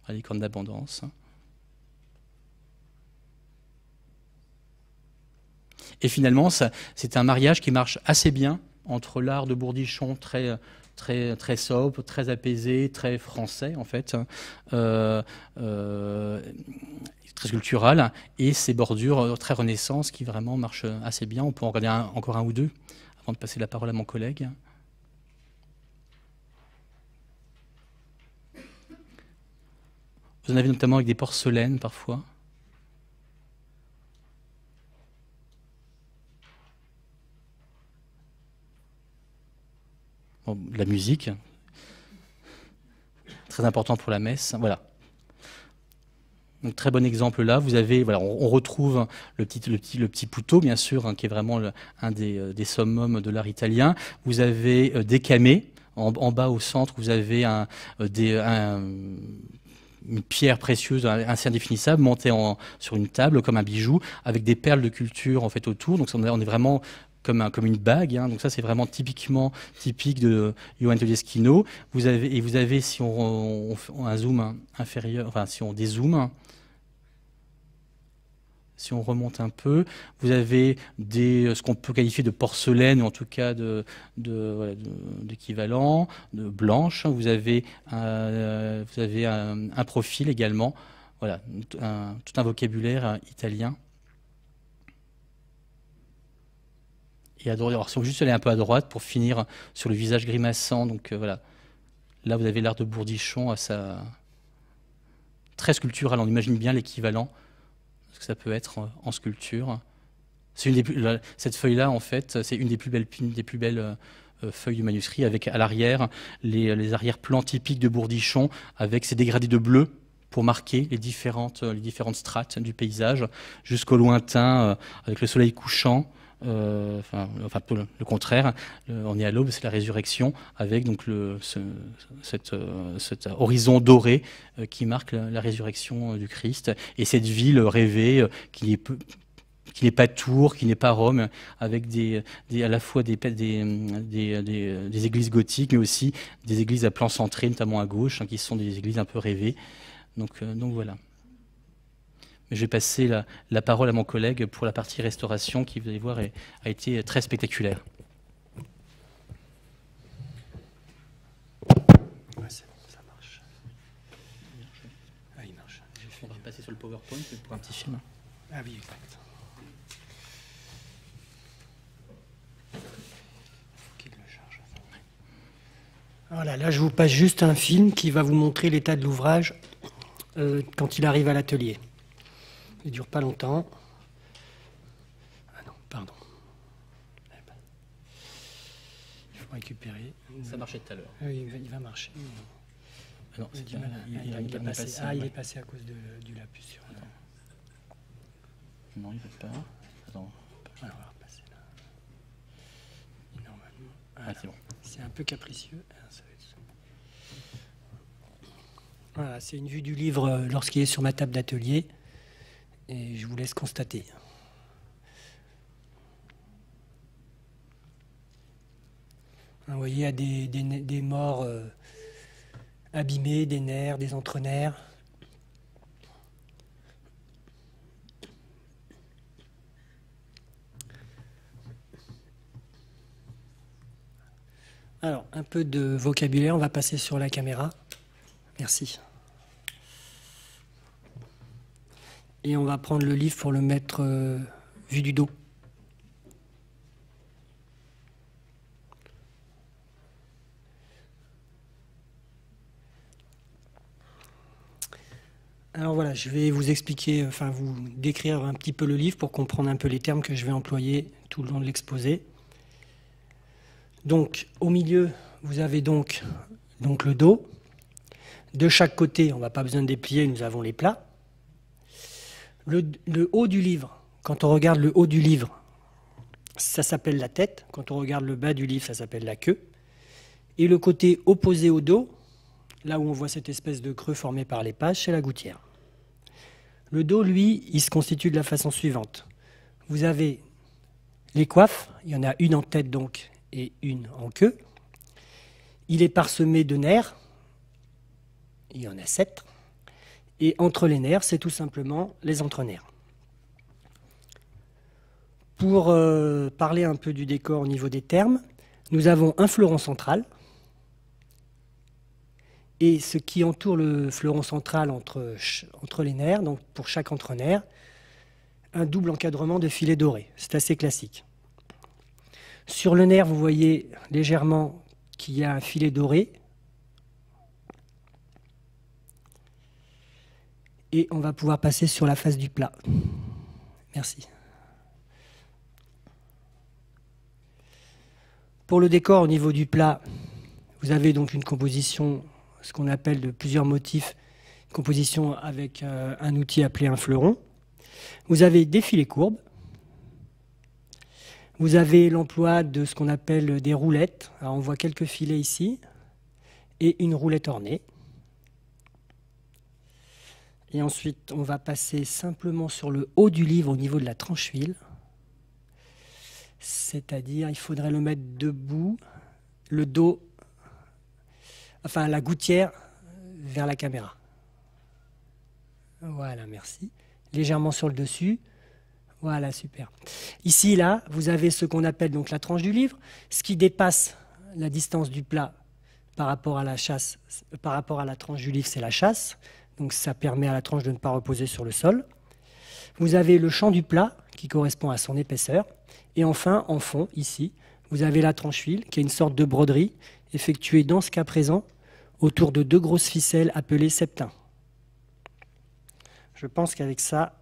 à l'icône d'abondance. Et finalement, c'est un mariage qui marche assez bien entre l'art de Bourdichon très très très sobre, très apaisé, très français en fait, hein, euh, euh, très sculptural, et ces bordures euh, très renaissance qui vraiment marchent assez bien. On peut en regarder encore un ou deux avant de passer la parole à mon collègue. Vous en avez notamment avec des porcelaines parfois. la musique, très important pour la messe. Voilà. Donc, très bon exemple là. Vous avez, voilà, on, retrouve le petit, le petit, le petit bien sûr, hein, qui est vraiment un des, euh, des, summums de l'art italien. Vous avez euh, des camées. En, bas au centre, vous avez un, euh, une pierre précieuse ainsi indéfinissable montée en, sur une table comme un bijou avec des perles de culture en fait autour. Donc on est, vraiment comme, un, comme une bague. Hein. Donc ça, c'est vraiment typiquement typique de Johan Todeschino. Vous avez, et vous avez, si on, un zoom inférieur, enfin, si on dézoome, si on remonte un peu, vous avez des, ce qu'on peut qualifier de porcelaine, ou en tout cas d'équivalent, de, de, blanche. Vous avez, un, euh, vous avez profil également, voilà, tout un vocabulaire euh, italien. et à si on juste aller un peu à droite pour finir sur le visage grimaçant, donc euh, voilà. Là, vous avez l'art de Bourdichon à sa. très sculptural. On imagine bien l'équivalent, ce que ça peut être en sculpture. cette feuille-là, en fait, c'est une des plus belles, des plus belles euh, feuilles du manuscrit, avec à l'arrière les, les arrière-plans typiques de Bourdichon, avec ces dégradés de bleu pour marquer les différentes, euh, les différentes strates du paysage, jusqu'au lointain, avec le soleil couchant, euh, enfin, enfin le, contraire, on est à l'aube, c'est la résurrection, avec donc le, euh, cet horizon doré euh, qui marque la, résurrection du Christ, et cette ville rêvée qui qui n'est pas Tours, qui n'est pas Rome, avec des, à la fois des, des, églises gothiques, mais aussi des églises à plan centré, notamment à gauche, hein, qui sont des églises un peu rêvées. Donc, donc voilà. Mais je vais passer la, parole à mon collègue pour la partie restauration qui, vous allez voir, a été très spectaculaire. Ah, il marche. On va passer sur le PowerPoint pour un petit film. Ah oui, exact. Voilà, oh là je vous passe juste un film qui va vous montrer l'état de l'ouvrage euh, quand il arrive à l'atelier. Il dure pas longtemps. Ah non, pardon. Eh ben. Il faut récupérer. Ça marchait tout à l'heure. Oui, il va, marcher. Ah non, il, du Il, est passé, il est passé à cause du lapus. Sur Non, il va pas. Attends. On va repasser là. normalement. Ah, c'est bon. C'est un peu capricieux. Ah, voilà, c'est une vue du livre euh, lorsqu'il est sur ma table d'atelier et je vous laisse constater. Vous voyez, il y a des, morts euh, abîmés, des nerfs, des entrenaires Alors, un peu de vocabulaire, on va passer sur la caméra. Merci. Et on va prendre le livre pour le mettre euh, vu du dos. Alors voilà, je vais vous expliquer, enfin vous décrire un petit peu le livre pour comprendre un peu les termes que je vais employer tout le long de l'exposé. Donc au milieu, vous avez donc, donc le dos. De chaque côté, on n'a pas besoin de déplier, nous avons les plats le, haut du livre, quand on regarde le haut du livre, ça s'appelle la tête. Quand on regarde le bas du livre, ça s'appelle la queue. Et le côté opposé au dos, là où on voit cette espèce de creux formé par les pages, c'est la gouttière. Le dos, lui, il se constitue de la façon suivante. Vous avez les coiffes, il y en a une en tête donc et une en queue. Il est parsemé de nerfs, il y en a sept. Et entre les nerfs, c'est tout simplement les entre-nerfs. Pour euh, parler un peu du décor au niveau des termes, nous avons un fleuron central. Et ce qui entoure le fleuron central entre, entre les nerfs, donc pour chaque nerf un double encadrement de filets dorés, C'est assez classique. Sur le nerf, vous voyez légèrement qu'il y a un filet doré Et on va pouvoir passer sur la face du plat. Merci. Pour le décor au niveau du plat, vous avez donc une composition, ce qu'on appelle de plusieurs motifs, composition avec euh, un outil appelé un fleuron. Vous avez des filets courbes. Vous avez l'emploi de ce qu'on appelle des roulettes. on voit quelques filets ici et une roulette ornée. Et ensuite, on va passer simplement sur le haut du livre au niveau de la tranche huile. C'est-à-dire, il faudrait le mettre debout, le dos, enfin la gouttière vers la caméra. Voilà, merci. Légèrement sur le dessus. Voilà, super. Ici, là, vous avez ce qu'on appelle donc la tranche du livre, ce qui dépasse la distance du plat par rapport à la chasse, par rapport à la tranche du livre, c'est la chasse donc ça permet à la tranche de ne pas reposer sur le sol. Vous avez le champ du plat qui correspond à son épaisseur. Et enfin, en fond, ici, vous avez la tranche huile qui est une sorte de broderie effectuée dans ce cas présent autour de deux grosses ficelles appelées septins. Je pense qu'avec ça,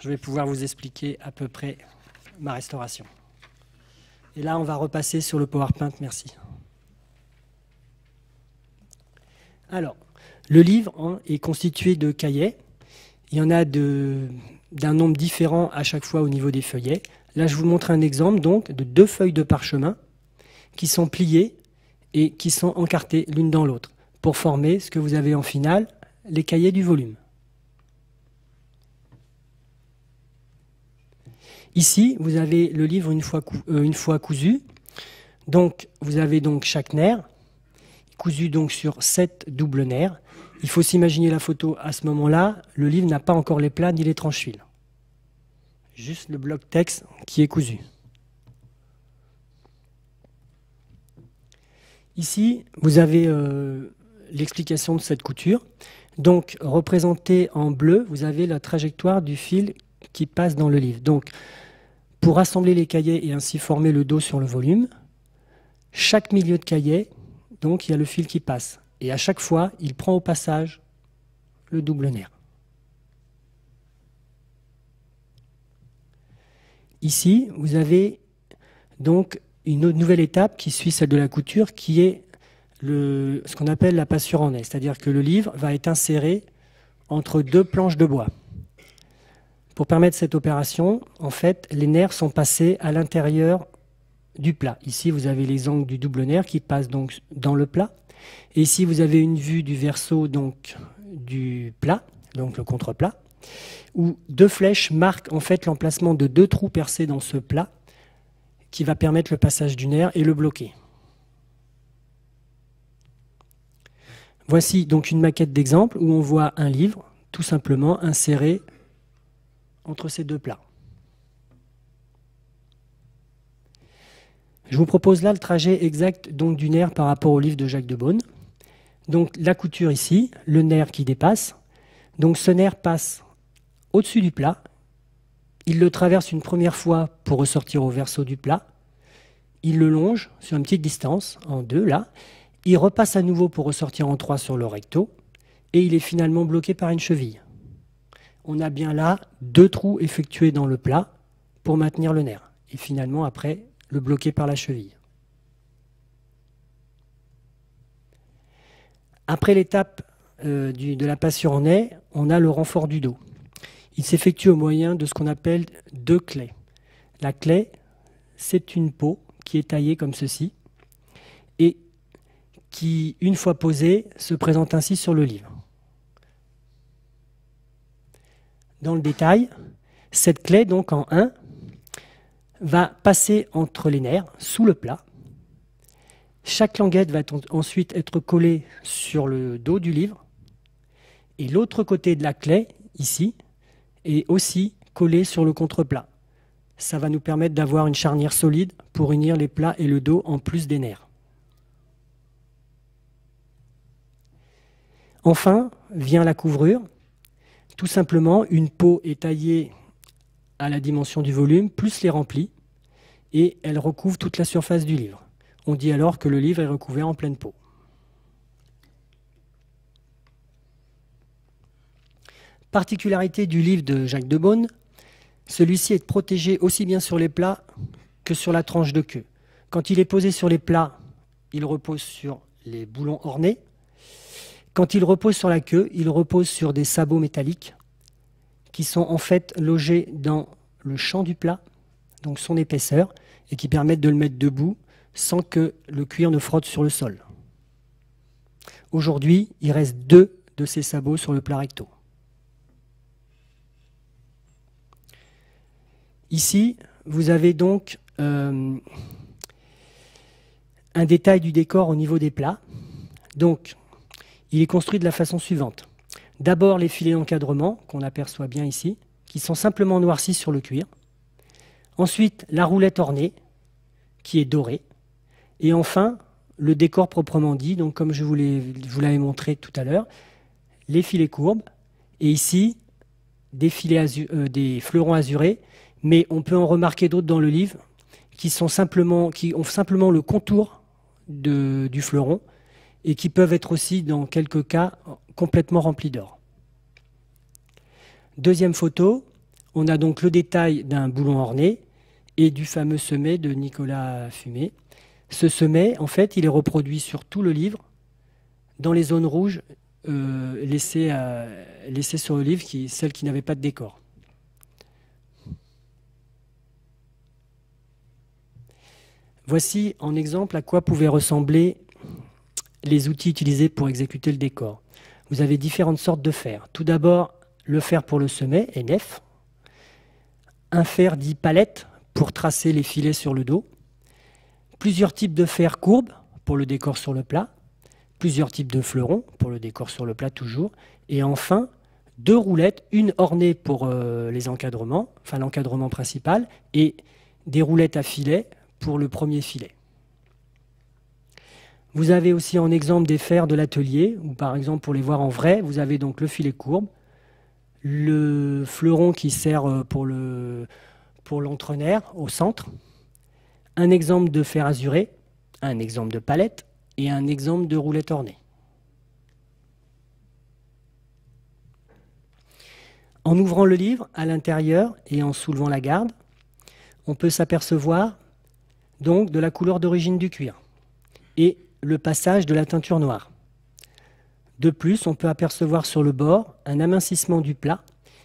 je vais pouvoir vous expliquer à peu près ma restauration. Et là, on va repasser sur le PowerPoint. Merci. Alors, le livre est constitué de cahiers. Il y en a d'un nombre différent à chaque fois au niveau des feuillets. Là, je vous montre un exemple donc de deux feuilles de parchemin qui sont pliées et qui sont encartées l'une dans l'autre pour former ce que vous avez en finale, les cahiers du volume. Ici, vous avez le livre une fois, euh, une fois cousu. Donc, vous avez donc chaque nerf, cousu donc sur sept doubles nerfs. Il faut s'imaginer la photo à ce moment-là. Le livre n'a pas encore les plats ni les tranches fil. Juste le bloc texte qui est cousu. Ici, vous avez euh, l'explication de cette couture. Donc, représentée en bleu, vous avez la trajectoire du fil qui passe dans le livre. Donc, pour assembler les cahiers et ainsi former le dos sur le volume, chaque milieu de cahier, donc il y a le fil qui passe. Et à chaque fois, il prend au passage le double nerf. Ici, vous avez donc une nouvelle étape qui suit celle de la couture, qui est ce qu'on appelle la passure en est, c'est-à-dire que le livre va être inséré entre deux planches de bois. Pour permettre cette opération, en fait, les nerfs sont passés à l'intérieur du plat. Ici, vous avez les angles du double nerf qui passent donc dans le plat. Et ici, vous avez une vue du verso donc du plat, donc le contreplat, où deux flèches marquent en fait l'emplacement de deux trous percés dans ce plat qui va permettre le passage du nerf et le bloquer. Voici donc une maquette d'exemple où on voit un livre tout simplement inséré entre ces deux plats. Je vous propose là le trajet exact donc du nerf par rapport au livre de Jacques de Beaune. Donc la couture ici, le nerf qui dépasse. Donc ce nerf passe au-dessus du plat. Il le traverse une première fois pour ressortir au verso du plat. Il le longe sur une petite distance, en deux là. Il repasse à nouveau pour ressortir en trois sur le recto. Et il est finalement bloqué par une cheville. On a bien là deux trous effectués dans le plat pour maintenir le nerf. Et finalement, après, le bloquer par la cheville. Après l'étape euh, de la passion en nez, on a le renfort du dos. Il s'effectue au moyen de ce qu'on appelle deux clés. La clé, c'est une peau qui est taillée comme ceci et qui, une fois posée, se présente ainsi sur le livre. Dans le détail, cette clé, donc en 1, va passer entre les nerfs, sous le plat. Chaque languette va ensuite être collée sur le dos du livre. Et l'autre côté de la clé, ici, est aussi collé sur le contreplat. Ça va nous permettre d'avoir une charnière solide pour unir les plats et le dos en plus des nerfs. Enfin, vient la couvrure. Tout simplement, une peau est taillée à la dimension du volume, plus les remplis, et elle recouvre toute la surface du livre. On dit alors que le livre est recouvert en pleine peau. Particularité du livre de Jacques de Beaune, celui-ci est protégé aussi bien sur les plats que sur la tranche de queue. Quand il est posé sur les plats, il repose sur les boulons ornés. Quand il repose sur la queue, il repose sur des sabots métalliques qui sont en fait logés dans le champ du plat, donc son épaisseur, et qui permettent de le mettre debout sans que le cuir ne frotte sur le sol. Aujourd'hui, il reste deux de ces sabots sur le plat recto. Ici, vous avez donc euh, un détail du décor au niveau des plats. Donc, il est construit de la façon suivante. D'abord les filets d'encadrement, qu'on aperçoit bien ici, qui sont simplement noircis sur le cuir. Ensuite, la roulette ornée, qui est dorée. Et enfin, le décor proprement dit, donc comme je vous l'avais montré tout à l'heure, les filets courbes, et ici, des, euh, des fleurons azurés, mais on peut en remarquer d'autres dans le livre, qui, sont simplement, qui ont simplement le contour de, du fleuron, et qui peuvent être aussi, dans quelques cas, complètement remplis d'or. Deuxième photo, on a donc le détail d'un boulon orné et du fameux sommet de Nicolas Fumé. Ce sommet, en fait, il est reproduit sur tout le livre, dans les zones rouges euh, laissées, sur le livre, qui, celles qui n'avaient pas de décor. Voici en exemple à quoi pouvait ressembler les outils utilisés pour exécuter le décor. Vous avez différentes sortes de fer. Tout d'abord, le fer pour le sommet, NF. Un fer dit palette pour tracer les filets sur le dos. Plusieurs types de fer courbes pour le décor sur le plat. Plusieurs types de fleurons pour le décor sur le plat toujours. Et enfin, deux roulettes, une ornée pour euh, les encadrements, enfin l'encadrement principal, et des roulettes à filet pour le premier filet. Vous avez aussi en exemple des fers de l'atelier, ou par exemple pour les voir en vrai, vous avez donc le filet courbe, le fleuron qui sert euh, pour le pour au centre, un exemple de fer azuré, un exemple de palette et un exemple de roulette ornée. En ouvrant le livre à l'intérieur et en soulevant la garde, on peut s'apercevoir donc de la couleur d'origine du cuir et le passage de la teinture noire. De plus, on peut apercevoir sur le bord un amincissement du plat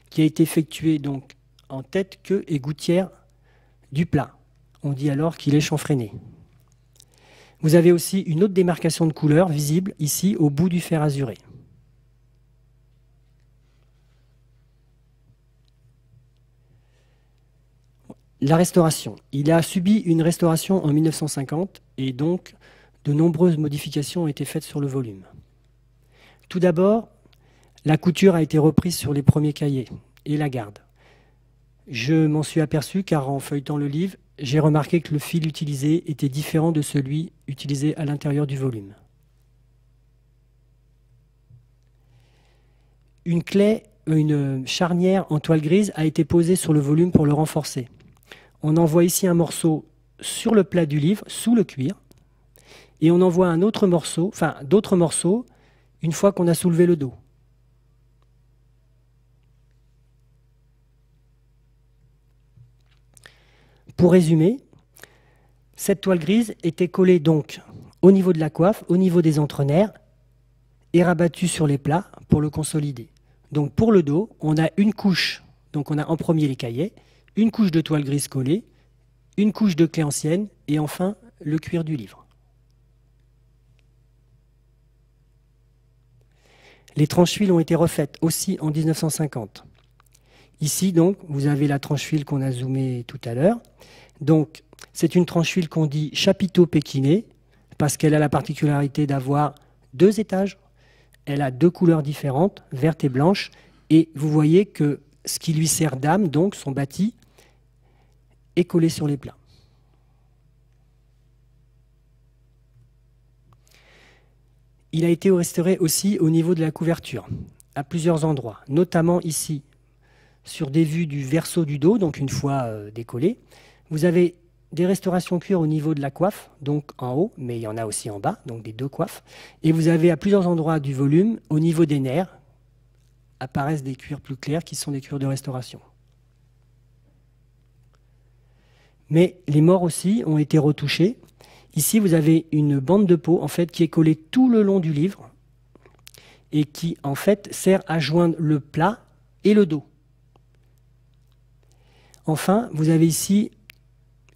qui a été effectué donc en tête, queue et gouttière du plat. On dit alors qu'il est chanfreiné. Vous avez aussi une autre démarcation de couleur visible ici au bout du fer azuré. La restauration. Il a subi une restauration en 1950 et donc de nombreuses modifications ont été faites sur le volume. Tout d'abord, la couture a été reprise sur les premiers cahiers et la garde. Je m'en suis aperçu car en feuilletant le livre, j'ai remarqué que le fil utilisé était différent de celui utilisé à l'intérieur du volume. Une clé, une charnière en toile grise a été posée sur le volume pour le renforcer. On en voit ici un morceau sur le plat du livre, sous le cuir, et on envoie un autre morceau, enfin d'autres morceaux, une fois qu'on a soulevé le dos. Pour résumer, cette toile grise était collée donc au niveau de la coiffe, au niveau des entrenaires et rabattue sur les plats pour le consolider. Donc pour le dos, on a une couche, donc on a en premier les cahiers, une couche de toile grise collée, une couche de clé ancienne, et enfin le cuir du livre. Les tranches-huiles ont été refaites aussi en 1950. Ici, donc, vous avez la tranche-huile qu'on a zoomée tout à l'heure. Donc, c'est une tranche-huile qu'on dit chapiteau pékiné, parce qu'elle a la particularité d'avoir deux étages. Elle a deux couleurs différentes, verte et blanche. Et vous voyez que ce qui lui sert d'âme, donc, son bâti, est collé sur les plats. Il a été restauré aussi au niveau de la couverture, à plusieurs endroits, notamment ici, sur des vues du verso du dos, donc une fois euh, décollé. Vous avez des restaurations cuir au niveau de la coiffe, donc en haut, mais il y en a aussi en bas, donc des deux coiffes. Et vous avez à plusieurs endroits du volume, au niveau des nerfs, apparaissent des cuirs plus clairs qui sont des cuirs de restauration. Mais les morts aussi ont été retouchés Ici, vous avez une bande de peau en fait qui est collée tout le long du livre et qui en fait sert à joindre le plat et le dos. Enfin, vous avez ici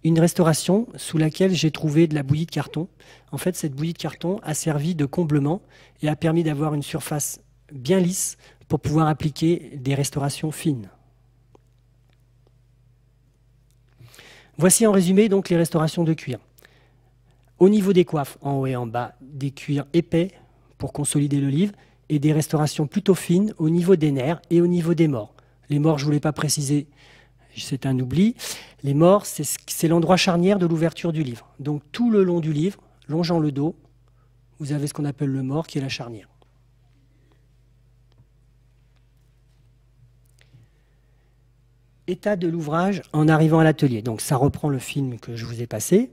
une restauration sous laquelle j'ai trouvé de la bouillie de carton. En fait, cette bouillie de carton a servi de comblement et a permis d'avoir une surface bien lisse pour pouvoir appliquer des restaurations fines. Voici en résumé donc les restaurations de cuir. Au niveau des coiffes, en haut et en bas, des cuirs épais pour consolider le livre et des restaurations plutôt fines au niveau des nerfs et au niveau des morts. Les morts, je ne voulais pas préciser, c'est un oubli. Les morts, c'est l'endroit charnière de l'ouverture du livre. Donc tout le long du livre, longeant le dos, vous avez ce qu'on appelle le mort qui est la charnière. État de l'ouvrage en arrivant à l'atelier. Donc ça reprend le film que je vous ai passé.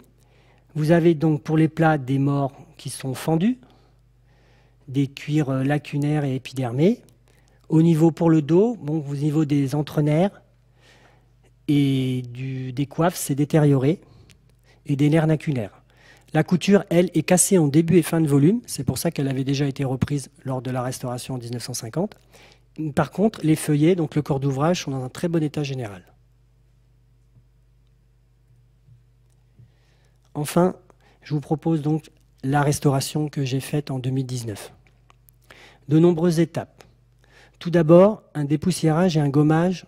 Vous avez donc pour les plats des morts qui sont fendus, des cuirs euh, lacunaires et épidermés. Au niveau pour le dos, bon, au niveau des entrenaires et des coiffes, c'est détérioré, et des nerfs lacunaires. La couture, elle, est cassée en début et fin de volume, c'est pour ça qu'elle avait déjà été reprise lors de la restauration en 1950. Par contre, les feuillets, donc le corps d'ouvrage, sont dans un très bon état général. Enfin, je vous propose donc la restauration que j'ai faite en 2019. De nombreuses étapes. Tout d'abord, un dépoussiérage et un gommage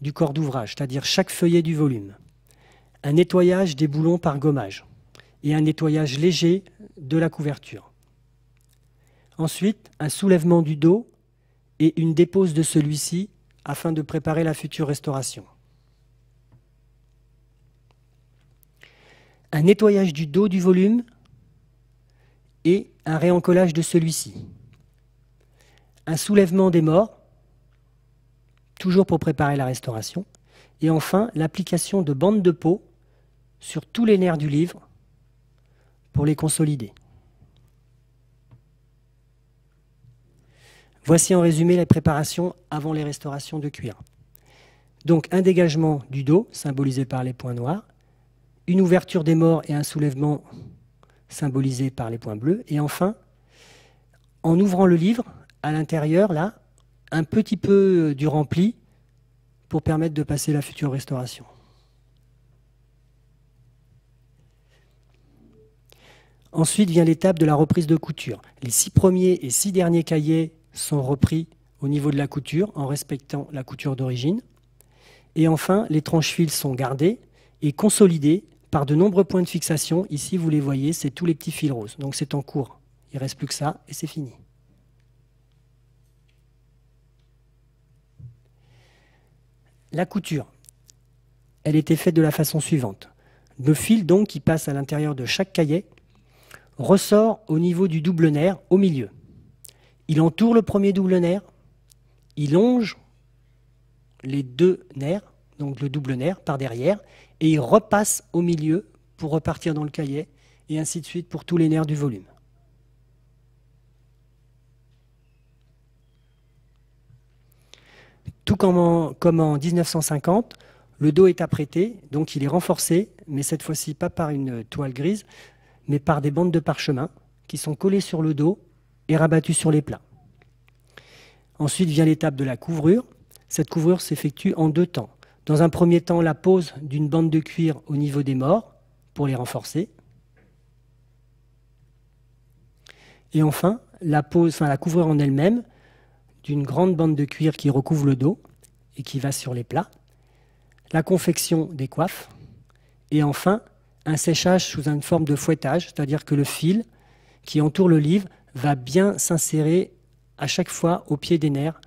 du corps d'ouvrage, c'est-à-dire chaque feuillet du volume. Un nettoyage des boulons par gommage et un nettoyage léger de la couverture. Ensuite, un soulèvement du dos et une dépose de celui-ci afin de préparer la future restauration. un nettoyage du dos du volume et un réencollage de celui-ci. Un soulèvement des morts, toujours pour préparer la restauration. Et enfin, l'application de bandes de peau sur tous les nerfs du livre pour les consolider. Voici en résumé les préparations avant les restaurations de cuir. Donc un dégagement du dos, symbolisé par les points noirs, une ouverture des morts et un soulèvement symbolisé par les points bleus. Et enfin, en ouvrant le livre, à l'intérieur, là, un petit peu euh, du rempli pour permettre de passer la future restauration. Ensuite vient l'étape de la reprise de couture. Les six premiers et six derniers cahiers sont repris au niveau de la couture en respectant la couture d'origine. Et enfin, les tranches fils sont gardées et consolidé par de nombreux points de fixation. Ici, vous les voyez, c'est tous les petits fils roses. Donc c'est en cours. Il ne reste plus que ça et c'est fini. La couture, elle était faite de la façon suivante. Le fil donc qui passe à l'intérieur de chaque cahier ressort au niveau du double nerf au milieu. Il entoure le premier double nerf, il longe les deux nerfs, donc le double nerf par derrière, et il repasse au milieu pour repartir dans le cahier, et ainsi de suite pour tous les nerfs du volume. Tout comme en, comme en 1950, le dos est apprêté, donc il est renforcé, mais cette fois-ci pas par une toile grise, mais par des bandes de parchemin qui sont collées sur le dos et rabattues sur les plats. Ensuite vient l'étape de la couvrure. Cette couvrure s'effectue en deux temps. Dans un premier temps, la pose d'une bande de cuir au niveau des morts pour les renforcer. Et enfin, la pose, la couvreur en elle-même d'une grande bande de cuir qui recouvre le dos et qui va sur les plats. La confection des coiffes. Et enfin, un séchage sous une forme de fouettage, c'est-à-dire que le fil qui entoure le livre va bien s'insérer à chaque fois au pied des nerfs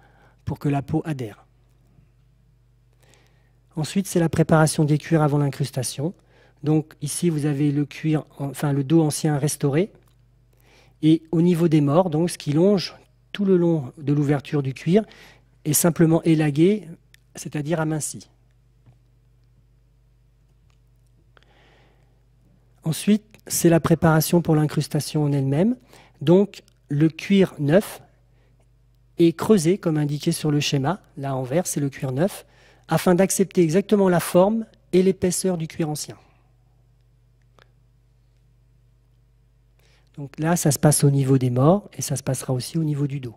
pour que la peau adhère. Ensuite, c'est la préparation des cuirs avant l'incrustation. Donc ici, vous avez le cuir, enfin le dos ancien restauré. Et au niveau des morts, donc ce qui longe tout le long de l'ouverture du cuir est simplement élagué, c'est-à-dire aminci. Ensuite, c'est la préparation pour l'incrustation en elle-même. Donc le cuir neuf est creusé comme indiqué sur le schéma. Là en vert, c'est le cuir neuf afin d'accepter exactement la forme et l'épaisseur du cuir ancien. Donc là, ça se passe au niveau des morts et ça se passera aussi au niveau du dos.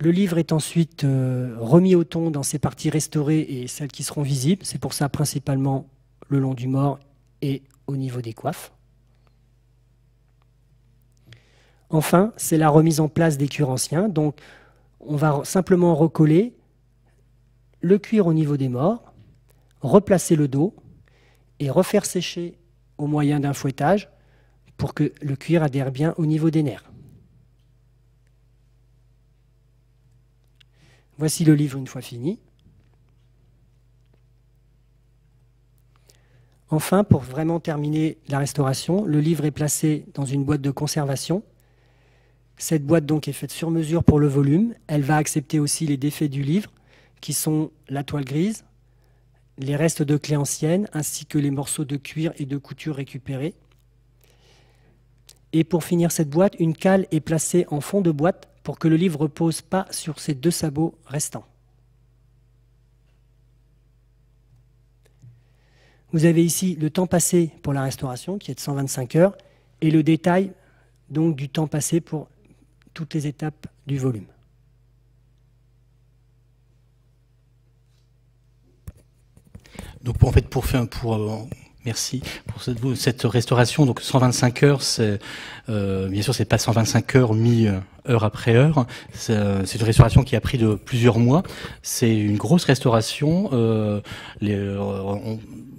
Le livre est ensuite euh, remis au ton dans ses parties restaurées et celles qui seront visibles. C'est pour ça principalement le long du mort et au niveau des coiffes. Enfin, c'est la remise en place des cuirs anciens. Donc, on va simplement recoller le cuir au niveau des morts, replacer le dos et refaire sécher au moyen d'un fouettage pour que le cuir adhère bien au niveau des nerfs. Voici le livre une fois fini. Enfin, pour vraiment terminer la restauration, le livre est placé dans une boîte de conservation. Cette boîte donc est faite sur mesure pour le volume. Elle va accepter aussi les défaits du livre qui sont la toile grise, les restes de clés anciennes, ainsi que les morceaux de cuir et de couture récupérés. Et pour finir cette boîte, une cale est placée en fond de boîte pour que le livre repose pas sur ces deux sabots restants. Vous avez ici le temps passé pour la restauration, qui est de 125 heures, et le détail donc du temps passé pour toutes les étapes du volume. Donc en fait, pour faire, pour, euh, merci pour cette, restauration. Donc 125 heures, c'est euh, bien sûr c'est pas 125 heures mis euh, heure après heure. C'est une restauration qui a pris de plusieurs mois. C'est une grosse restauration. les,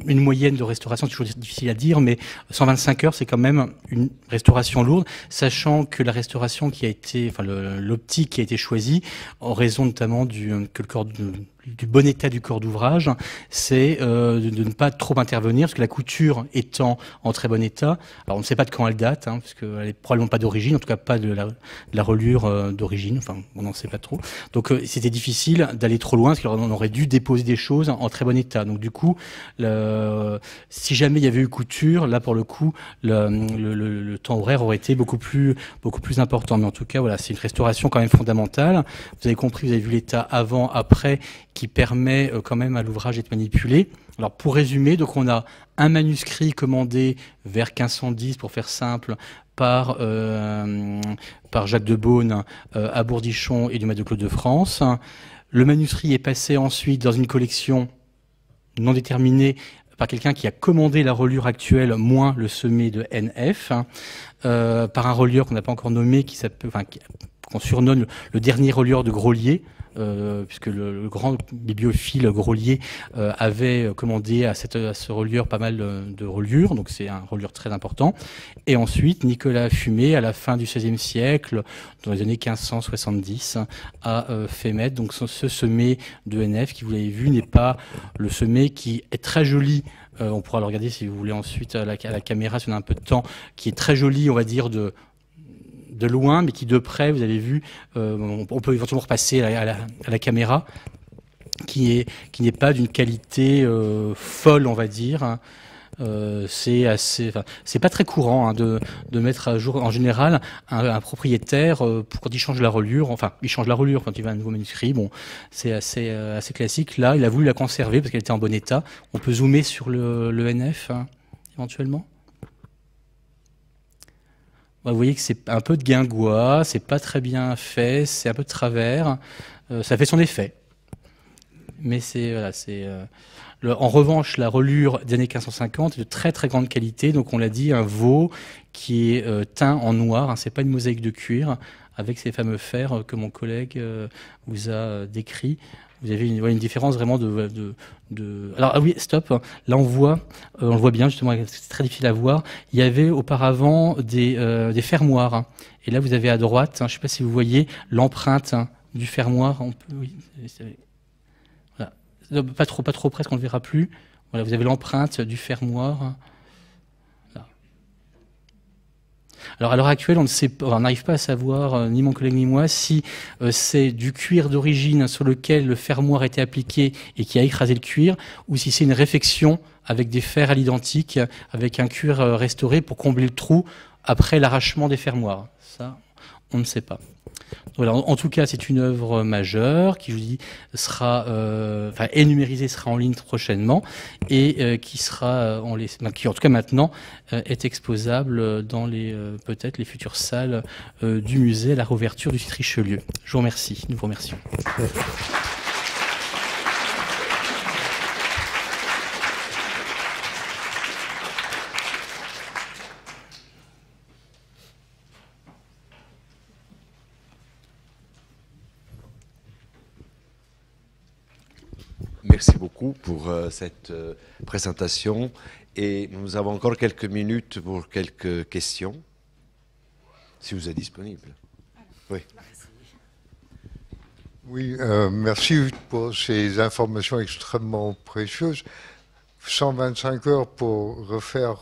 une moyenne de restauration, c'est toujours difficile à dire, mais 125 heures, c'est quand même une restauration lourde, sachant que la restauration qui a été, enfin l'optique qui a été choisie, en raison notamment du que le corps du bon état du corps d'ouvrage, c'est euh, de, ne pas trop intervenir, parce que la couture étant en très bon état, alors on ne sait pas de quand elle date, hein, parce qu'elle n'est probablement pas d'origine, en tout cas pas de la, de la relure euh, d'origine, enfin on n'en sait pas trop. Donc euh, c'était difficile d'aller trop loin, parce qu'on aurait dû déposer des choses en, très bon état. Donc du coup, le, euh, si jamais il y avait eu couture, là pour le coup, le, temps horaire aurait été beaucoup plus, beaucoup plus important. Mais en tout cas, voilà, c'est une restauration quand même fondamentale. Vous avez compris, vous avez vu l'état avant, après, qui permet euh, quand même à l'ouvrage d'être manipulé. Alors pour résumer, donc on a un manuscrit commandé vers 1510 pour faire simple par, euh, par Jacques de Beaune à Bourdichon et du maître de Claude de France. Le manuscrit est passé ensuite dans une collection non déterminée par quelqu'un qui a commandé la reliure actuelle moins le sommet de NF, hein, euh, par un relieur qu'on n'a pas encore nommé, qui s'appelle, enfin, qu'on surnomme le dernier relieur de Grolier, euh, puisque le, grand bibliophile Grolier euh, avait euh, commandé à, cette, ce relieur pas mal de, reliures, donc c'est un relieur très important. Et ensuite, Nicolas Fumé, à la fin du XVIe siècle, dans les années 1570, a fait mettre donc ce sommet de NF qui, vous l'avez vu, n'est pas le sommet qui est très joli on pourra le regarder si vous voulez ensuite la, à la, caméra si on a un peu de temps, qui est très joli, on va dire, de, de loin, mais qui de près, vous avez vu, euh, on, peut éventuellement repasser à la, caméra, qui qui n'est pas d'une qualité euh, folle, on va dire. Hein. Euh, c'est assez, c'est pas très courant hein, de, mettre à jour en général un, propriétaire pour quand il change la reliure, enfin il change la reliure quand il va un nouveau manuscrit, bon c'est assez assez classique. Là, il a voulu la conserver parce qu'elle était en bon état. On peut zoomer sur le, NF hein, éventuellement. Bah, vous voyez que c'est un peu de guingois, c'est pas très bien fait, c'est un peu de travers. Euh, ça fait son effet. Mais c'est euh, en revanche, la relure des années 1550 est de très très grande qualité. Donc on l'a dit, un veau qui est euh, teint en noir. ce hein, c'est pas une mosaïque de cuir avec ces fameux fers que mon collègue vous a décrits. Vous avez une, une différence vraiment de, de, Alors ah oui, stop. Hein. Là on voit, euh, on le voit bien justement, c'est très difficile à voir. Il y avait auparavant des, euh, fermoirs. Hein. Et là vous avez à droite, hein, je ne sais pas si vous voyez l'empreinte du fermoir. voilà. Pas trop, pas trop presque, on ne le verra plus. Voilà, vous avez l'empreinte du fermoir. Alors à l'heure actuelle, on n'arrive pas à savoir, euh, ni mon collègue ni moi, si euh, c'est du cuir d'origine sur lequel le fermoir était appliqué et qui a écrasé le cuir, ou si c'est une réfection avec des fers à l'identique, avec un cuir euh, restauré pour combler le trou après l'arrachement des fermoirs. Ça, on ne sait pas en, tout cas, c'est une œuvre majeure qui, je vous dis, sera euh, sera en ligne prochainement et euh, qui sera, euh, en les, en tout cas maintenant, est exposable dans les peut-être les futures salles du musée à la réouverture du site Je vous remercie. Nous vous remercions. Merci beaucoup pour euh, cette euh, présentation. Et nous avons encore quelques minutes pour quelques questions, si vous êtes disponible. Oui. Oui, euh, merci pour ces informations extrêmement précieuses. 125 heures pour refaire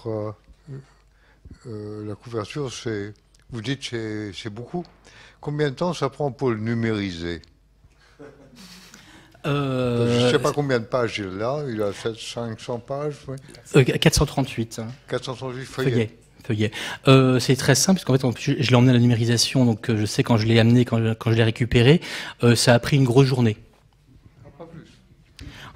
la couverture, c'est, vous dites, c'est beaucoup. Combien de temps ça prend pour le numériser euh, je ne sais pas combien de pages il a, il a 500 pages. 438. 438 euh, hein. feuillets. Euh, c'est très simple, parce qu'en fait, je l'ai emmené à la numérisation, donc je sais quand je l'ai amené, quand je, l'ai récupéré, ça a pris une grosse journée. Ah, pas plus.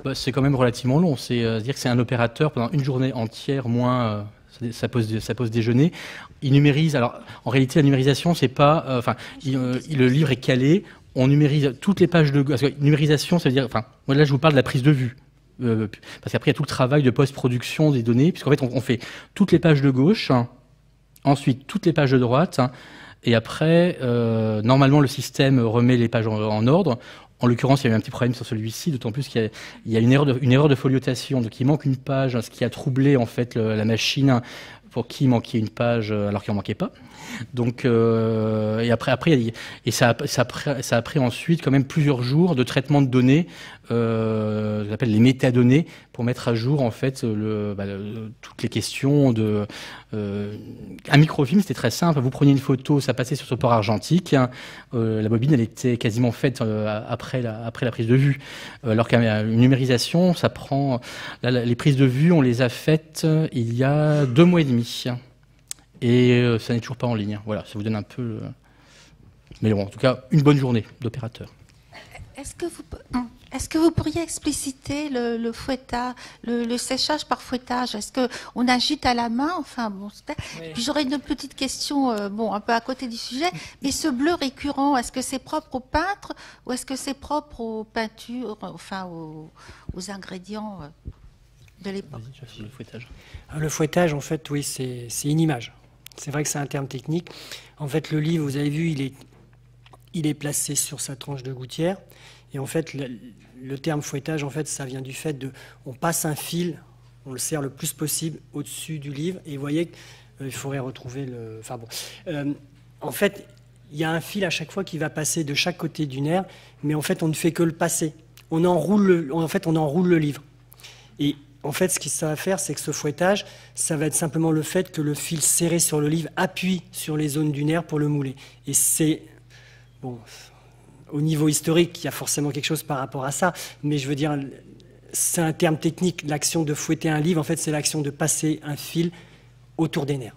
Bah, c'est quand même relativement long. C'est-à-dire que c'est un opérateur pendant une journée entière, moins sa pause, sa pause déjeuner. Il numérise. Alors, en réalité, la numérisation, c'est pas. Enfin, le livre est calé on numérise toutes les pages de parce numérisation, ça veut dire, enfin, là je vous parle de la prise de vue. Euh, parce qu'après il y a tout le travail de post-production des données, puisqu'en fait on, fait toutes les pages de gauche, hein, ensuite toutes les pages de droite, hein, et après euh, normalement le système remet les pages en, ordre. En l'occurrence, il y a eu un petit problème sur celui-ci, d'autant plus qu'il y, a, une, erreur de, une erreur foliotation, donc il manque une page, hein, ce qui a troublé en fait la machine pour qui manquait une page euh, alors qu'il n'en manquait pas. Euh, et après, ça, a pris ensuite quand même plusieurs jours de traitement de données, euh, j'appelle les métadonnées, pour mettre à jour en fait bah, toutes les questions de euh, un microfilm. C'était très simple. Vous preniez une photo, ça passait sur ce port argentique. Hein. Euh, la bobine, elle était quasiment faite après la prise de vue. Alors qu'une numérisation, ça prend les prises de vue, on les a faites il y a deux mois et demi et euh, ça n'est toujours pas en ligne. Hein. Voilà, ça vous donne un peu. Euh, mais bon, en tout cas, une bonne journée d'opérateur. Est-ce que vous, hum, est-ce que vous pourriez expliciter le, le fouettage, le, séchage par fouettage Est-ce que on agite à la main Enfin bon. Puis j'aurais une petite question, euh, bon, un peu à côté du sujet, mais ce bleu récurrent, est-ce que c'est propre aux peintres ou est-ce que c'est propre aux peintures, enfin aux, ingrédients de l'époque Le fouettage. Ah, le fouettage, en fait, oui, c'est une image. C'est vrai que c'est un terme technique. En fait, le livre, vous avez vu, il est, il est placé sur sa tranche de gouttière. Et en fait, le, terme fouettage, en fait, ça vient du fait de, on passe un fil, on le serre le plus possible au-dessus du livre. Et vous voyez, qu'il euh, faudrait retrouver le. Enfin bon. Euh, en fait, il y a un fil à chaque fois qui va passer de chaque côté du nerf, mais en fait, on ne fait que le passer. On enroule en fait, on enroule le livre. Et en fait, ce qui ça va faire, c'est que ce fouettage, ça va être simplement le fait que le fil serré sur le livre appuie sur les zones du nerf pour le mouler. Et c'est... Bon, au niveau historique, il y a forcément quelque chose par rapport à ça, mais je veux dire, c'est un terme technique. L'action de fouetter un livre, en fait, c'est l'action de passer un fil autour des nerfs.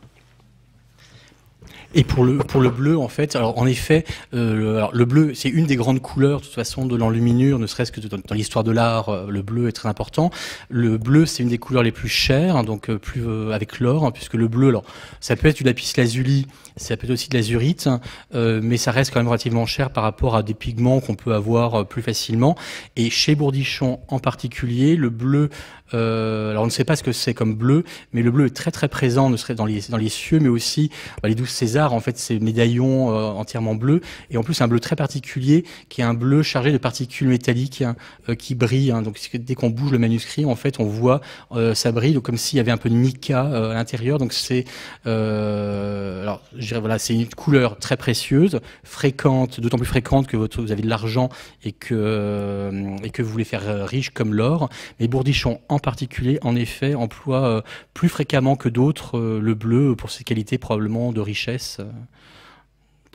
Et pour le, pour le bleu, en fait, alors en effet, euh, le bleu, c'est une des grandes couleurs, de toute façon, de l'enluminure, ne serait-ce que dans, l'histoire de l'art, euh, le bleu est très important. Le bleu, c'est une des couleurs les plus chères, hein, donc euh, plus avec l'or, hein, puisque le bleu, alors, ça peut être du lapis lazuli, ça peut être aussi de l'azurite, hein, mais ça reste quand même relativement cher par rapport à des pigments qu'on peut avoir plus facilement. Et chez Bourdichon en particulier, le bleu, alors on ne sait pas ce que c'est comme bleu, mais le bleu est très très présent, ne serait dans les, dans les cieux, mais aussi bah, les douces césar en fait c'est médaillons euh, entièrement bleu et en plus un bleu très particulier qui est un bleu chargé de particules métalliques hein, euh, qui brillent. Hein. donc dès qu'on bouge le manuscrit en fait on voit euh, ça brille comme s'il y avait un peu de mica à l'intérieur. Donc c'est alors je dirais, voilà c'est une couleur très précieuse, fréquente, d'autant plus fréquente que vous avez de l'argent et que et que vous voulez faire riche comme l'or. Mais Bourdichon en particulier en effet emploie plus fréquemment que d'autres le bleu pour ses qualités probablement de richesse euh,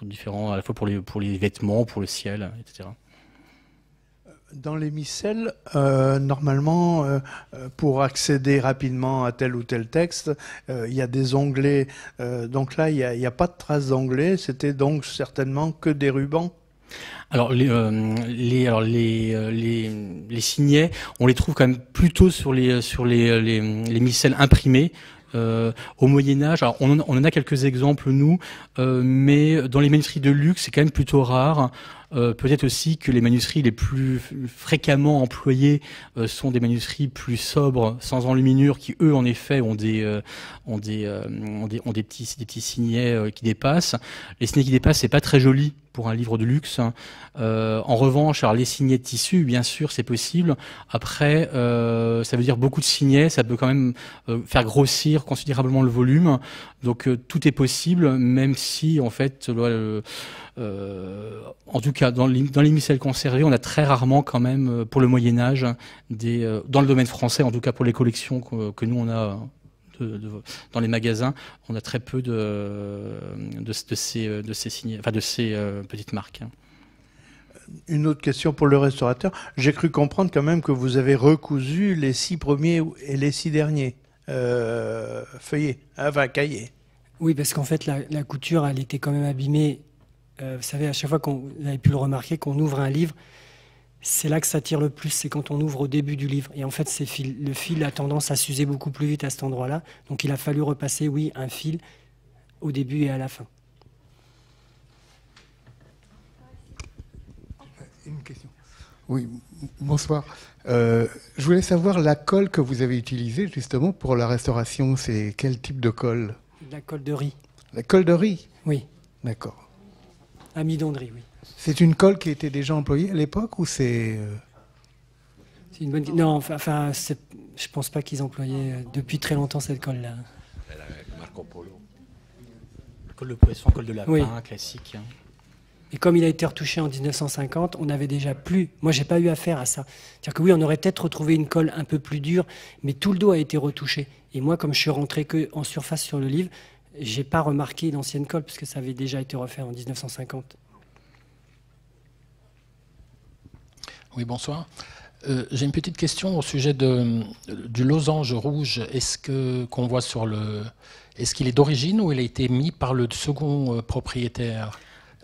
différents, à la fois pour les, pour les vêtements, pour le ciel, etc. Dans les micelles, euh, normalement, euh, pour accéder rapidement à tel ou tel texte, il y a des onglets. donc là, il n'y a, pas de traces d'onglets. C'était donc certainement que des rubans. Alors, les, les, les, les, signets, on les trouve quand même plutôt sur les, sur les, les micelles imprimées euh, au Moyen Âge, on, en, a quelques exemples nous, euh, mais dans les menuiseries de luxe, c'est quand même plutôt rare. Euh, peut-être aussi que les manuscrits les plus fréquemment employés euh, sont des manuscrits plus sobres, sans enluminure, qui eux en effet ont des euh, des, petits des petits signets qui dépassent. Les signets qui dépassent, c'est pas très joli pour un livre de luxe. Hein. en revanche, alors les signets de tissu, bien sûr, c'est possible. Après, ça veut dire beaucoup de signets, ça peut quand même faire grossir considérablement le volume. Donc tout est possible, même si en fait euh, en tout cas, dans les micelles conservés, on a très rarement quand même, euh, pour le Moyen Âge, des, euh, dans le domaine français, en tout cas pour les collections que, nous on a dans les magasins, on a très peu de, de ces, signes, enfin ces petites marques. Hein. Une autre question pour le restaurateur. J'ai cru comprendre quand même que vous avez recousu les six premiers et les six derniers euh, feuillets, hein, enfin cahiers. Oui, parce qu'en fait, la, couture, elle était quand même abîmée euh, vous savez, à chaque fois qu'on avait pu le remarquer, qu'on ouvre un livre, c'est là que ça tire le plus, c'est quand on ouvre au début du livre. Et en fait, le fil a tendance à s'user beaucoup plus vite à cet endroit-là. Donc il a fallu repasser, oui, un fil au début et à la fin. Une question. Oui, bonsoir. Euh, je voulais savoir la colle que vous avez utilisée justement pour la restauration. C'est quel type de colle La colle de riz. La colle de riz Oui. D'accord oui. C'est une colle qui était déjà employée à l'époque ou c'est... Euh, une bonne... Non, enfin, je je pense pas qu'ils employaient euh, depuis très longtemps cette colle-là. Marco Polo. Colle de poisson, colle de lapin, classique. Hein. Et comme il a été retouché en 1950, on n'avait déjà plus. Moi, j'ai pas eu affaire à ça. C'est-à-dire que oui, on aurait peut-être retrouvé une colle un peu plus dure, mais tout le dos a été retouché. Et moi, comme je suis rentré que en surface sur le livre, j'ai pas remarqué d'ancienne colle puisque ça avait déjà été refait en 1950. Oui, bonsoir. Euh, j'ai une petite question au sujet du losange rouge. Est-ce que qu'on voit sur le, est-ce qu'il est d'origine ou il a été mis par le second euh, propriétaire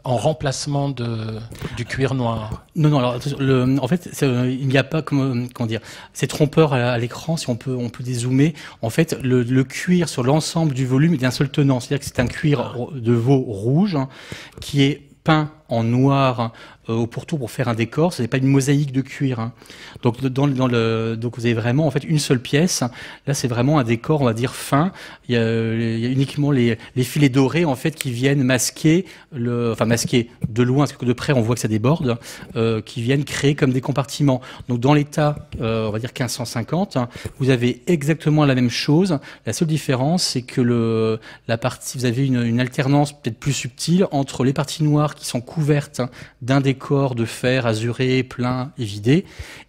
en remplacement de, du cuir noir Non, non. Alors, le, en fait, euh, il n'y a pas comme euh, comment dire. C'est trompeur à, l'écran si on peut on peut dézoomer. En fait, le, cuir sur l'ensemble du volume est d'un seul tenant. C'est-à-dire que c'est un cuir ah. de veau rouge hein, qui est peint en noir hein, euh, au pourtour pour faire un décor. Ce n'est pas une mosaïque de cuir. Hein. Donc, dans, dans le, vous avez vraiment en fait une seule pièce. Là, c'est vraiment un décor, on va dire fin. Il y a, uniquement les, filets dorés en fait qui viennent masquer, le, enfin masquer de loin, parce que de près on voit que ça déborde, euh, qui viennent créer comme des compartiments. Donc dans l'état, euh, on va dire 1550, hein, vous avez exactement la même chose. La seule différence, c'est que le, la partie, vous avez une, alternance peut-être plus subtile entre les parties noires qui sont couverte hein, d'un décor de fer azuré, plein et vidé,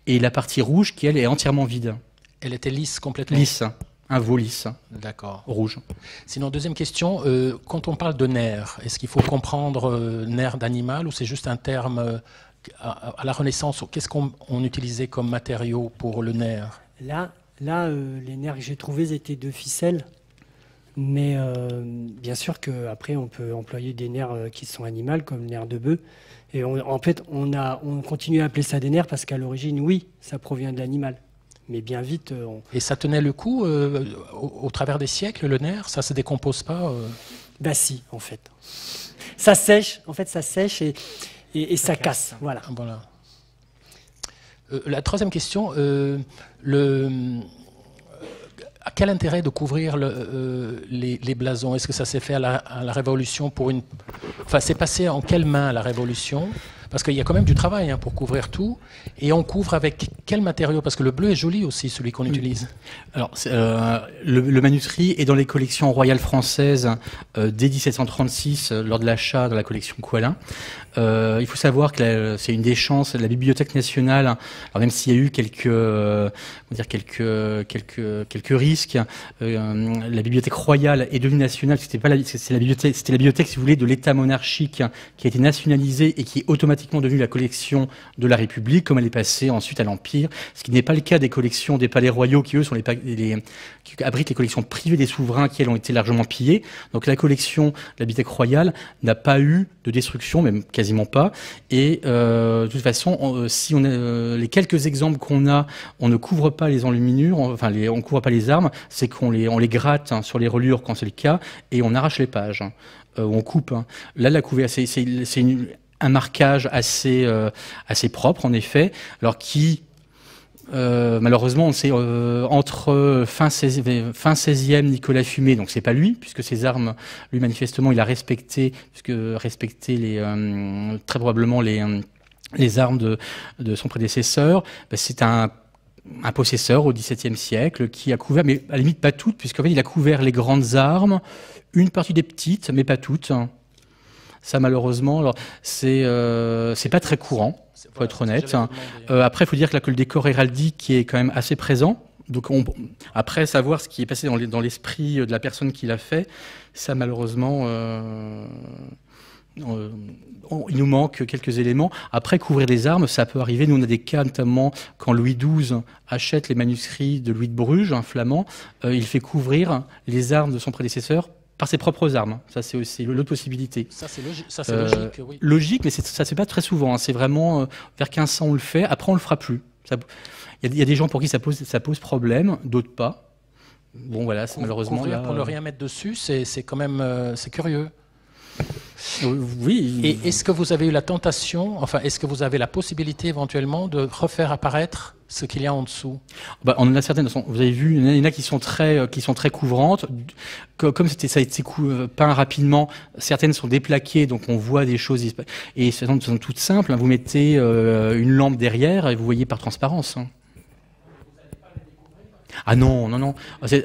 et la partie rouge qui, elle, est entièrement vide. Elle était lisse complètement Lisse, hein. un veau lisse. Hein. D'accord. Rouge. Sinon, deuxième question, euh, quand on parle de nerf, est-ce qu'il faut comprendre euh, nerf d'animal ou c'est juste un terme euh, à, la Renaissance Qu'est-ce qu'on utilisait comme matériau pour le nerf Là, là les nerfs que j'ai trouvés étaient de ficelles. Mais euh, bien sûr qu'après, on peut employer des nerfs euh, qui sont animaux, comme le nerf de bœuf. Et on, en fait, on, a, on continue à appeler ça des nerfs parce qu'à l'origine, oui, ça provient de l'animal. Mais bien vite. Euh, et ça tenait le coup au, travers des siècles, le nerf Ça se décompose pas Ben si, en fait. Ça sèche, en fait, ça sèche et, et, ça, casse. Voilà. voilà. la troisième question, le quel intérêt de couvrir euh, les, blasons Est-ce que ça s'est fait à la, Révolution pour une... Enfin, c'est passé en quelle main à la Révolution Parce qu'il y a quand même du travail hein, pour couvrir tout. Et on couvre avec quel matériau Parce que le bleu est joli aussi, celui qu'on utilise. Alors, euh, le, le, manuscrit est dans les collections royales françaises euh, dès 1736, lors de l'achat de la collection Coalin. Euh, il faut savoir que c'est une des chances de la Bibliothèque nationale, alors même s'il y a eu quelques, euh, dire, quelques, quelques, quelques risques, euh, la Bibliothèque royale est devenue nationale, c'était pas la, la bibliothèque, c'était la bibliothèque, si vous voulez, de l'État monarchique qui a été nationalisée et qui est automatiquement devenue la collection de la République, comme elle est passée ensuite à l'Empire, ce qui n'est pas le cas des collections des palais royaux qui, eux, sont les, qui abritent les collections privées des souverains qui, elles, ont été largement pillées. Donc la collection de la bibliothèque royale n'a pas eu de destruction, même quasiment pas. Et euh, de toute façon, euh, si on euh, les quelques exemples qu'on a, on ne couvre pas les enluminures, enfin les, on couvre pas les armes, c'est qu'on les, on les gratte hein, sur les reliures quand c'est le cas, et on arrache les pages, ou hein, on coupe. Hein. Là, la couvée, c'est, un marquage assez, assez propre en effet, alors qui euh, malheureusement, on euh, entre euh, fin, 16, fin e Nicolas Fumé, donc c'est pas lui, puisque ses armes, lui manifestement, il a respecté, puisque respecté les, très probablement les, les armes de, de son prédécesseur. Bah, c'est un possesseur au XVIIe siècle qui a couvert, mais à la limite pas toutes, puisqu'en fait il a couvert les grandes armes, une partie des petites, mais pas toutes. Hein. Ça, malheureusement, euh, c'est, pas très courant, faut être honnête. Euh, après, il faut dire que, le décor héraldique qui est quand même assez présent. Donc, après, savoir ce qui est passé dans, l'esprit de la personne qui l'a fait, ça, malheureusement, euh, il nous manque quelques éléments. Après, couvrir les armes, ça peut arriver. Nous, on a des cas, notamment quand Louis XII achète les manuscrits de Louis de Bruges, un flamand, il fait couvrir les armes de son prédécesseur par ses propres armes. Hein. Ça, c'est aussi l'autre possibilité. Ça, c'est euh, logique, oui. Logique, mais ça se fait pas très souvent. Hein. C'est vraiment euh, vers vers 1500, on le fait, après, on le fera plus. Il y, a des gens pour qui ça pose, problème, d'autres pas. Bon, voilà, malheureusement. pour ne euh, rien mettre dessus, c'est quand même c'est curieux. Oui. Et est-ce que vous avez eu la tentation, enfin, est-ce que vous avez la possibilité éventuellement de refaire apparaître ce qu'il y a en dessous bah, On en a certaines. Vous avez vu, il y en a qui sont très, euh, qui sont très couvrantes. Comme c'était, ça a été euh, peint rapidement, certaines sont déplaquées, donc on voit des choses. Et certaines sont toutes simples. Hein. Vous mettez euh, une lampe derrière et vous voyez par transparence. Hein. Ah non, non, non.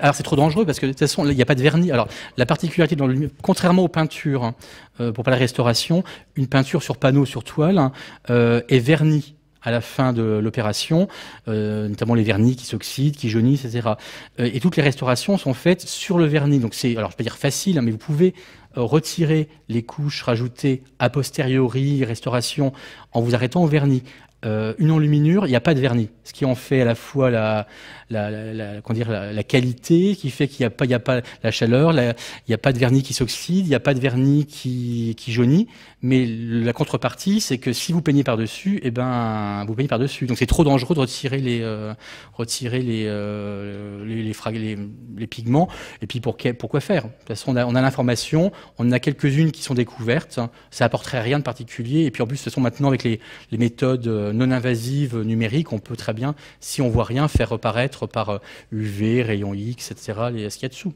Alors c'est trop dangereux parce que de toute façon, il n'y a pas de vernis. Alors la particularité, dans contrairement aux peintures, hein, euh, pour pas la restauration, une peinture sur panneau, sur toile, hein, euh, est vernie à la fin de l'opération, euh, notamment les vernis qui s'oxydent, qui jaunissent, etc. et toutes les restaurations sont faites sur le vernis. Donc c'est, alors je peux dire facile, hein, mais vous pouvez retirer les couches rajoutées a posteriori, restauration, en vous arrêtant au vernis. une enluminure, il n'y a pas de vernis, ce qui en fait à la fois la, la, dire, la, qualité qui fait qu'il n'y a, pas, a pas la chaleur, il n'y a pas de vernis qui s'oxyde, il n'y a pas de vernis qui, jaunit. Mais la contrepartie, c'est que si vous peignez par-dessus, et eh ben, vous peignez par-dessus. Donc c'est trop dangereux de retirer les, euh, retirer euh, les, les, pigments. Et puis pour, quoi faire De toute façon, on a, on a l'information, on a quelques-unes qui sont découvertes. Hein. Ça apporterait rien de particulier. Et puis en plus, ce sont maintenant avec les, les méthodes euh, non invasives numériques, on peut très bien, si on voit rien, faire reparaître par UV, euh, rayon X, etc., les, ce qu'il y a dessous.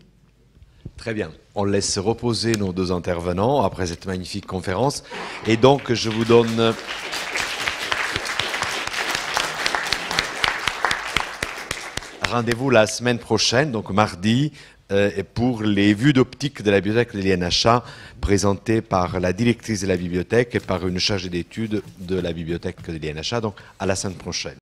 Très bien. On laisse reposer nos deux intervenants après cette magnifique conférence. Et donc, je vous donne... Euh, rendez-vous la semaine prochaine, donc mardi, euh, pour les vues d'optique de la bibliothèque de l'INHA, présentées par la directrice de la bibliothèque et par une chargée d'études de la bibliothèque de l'INHA. Donc, à la semaine prochaine.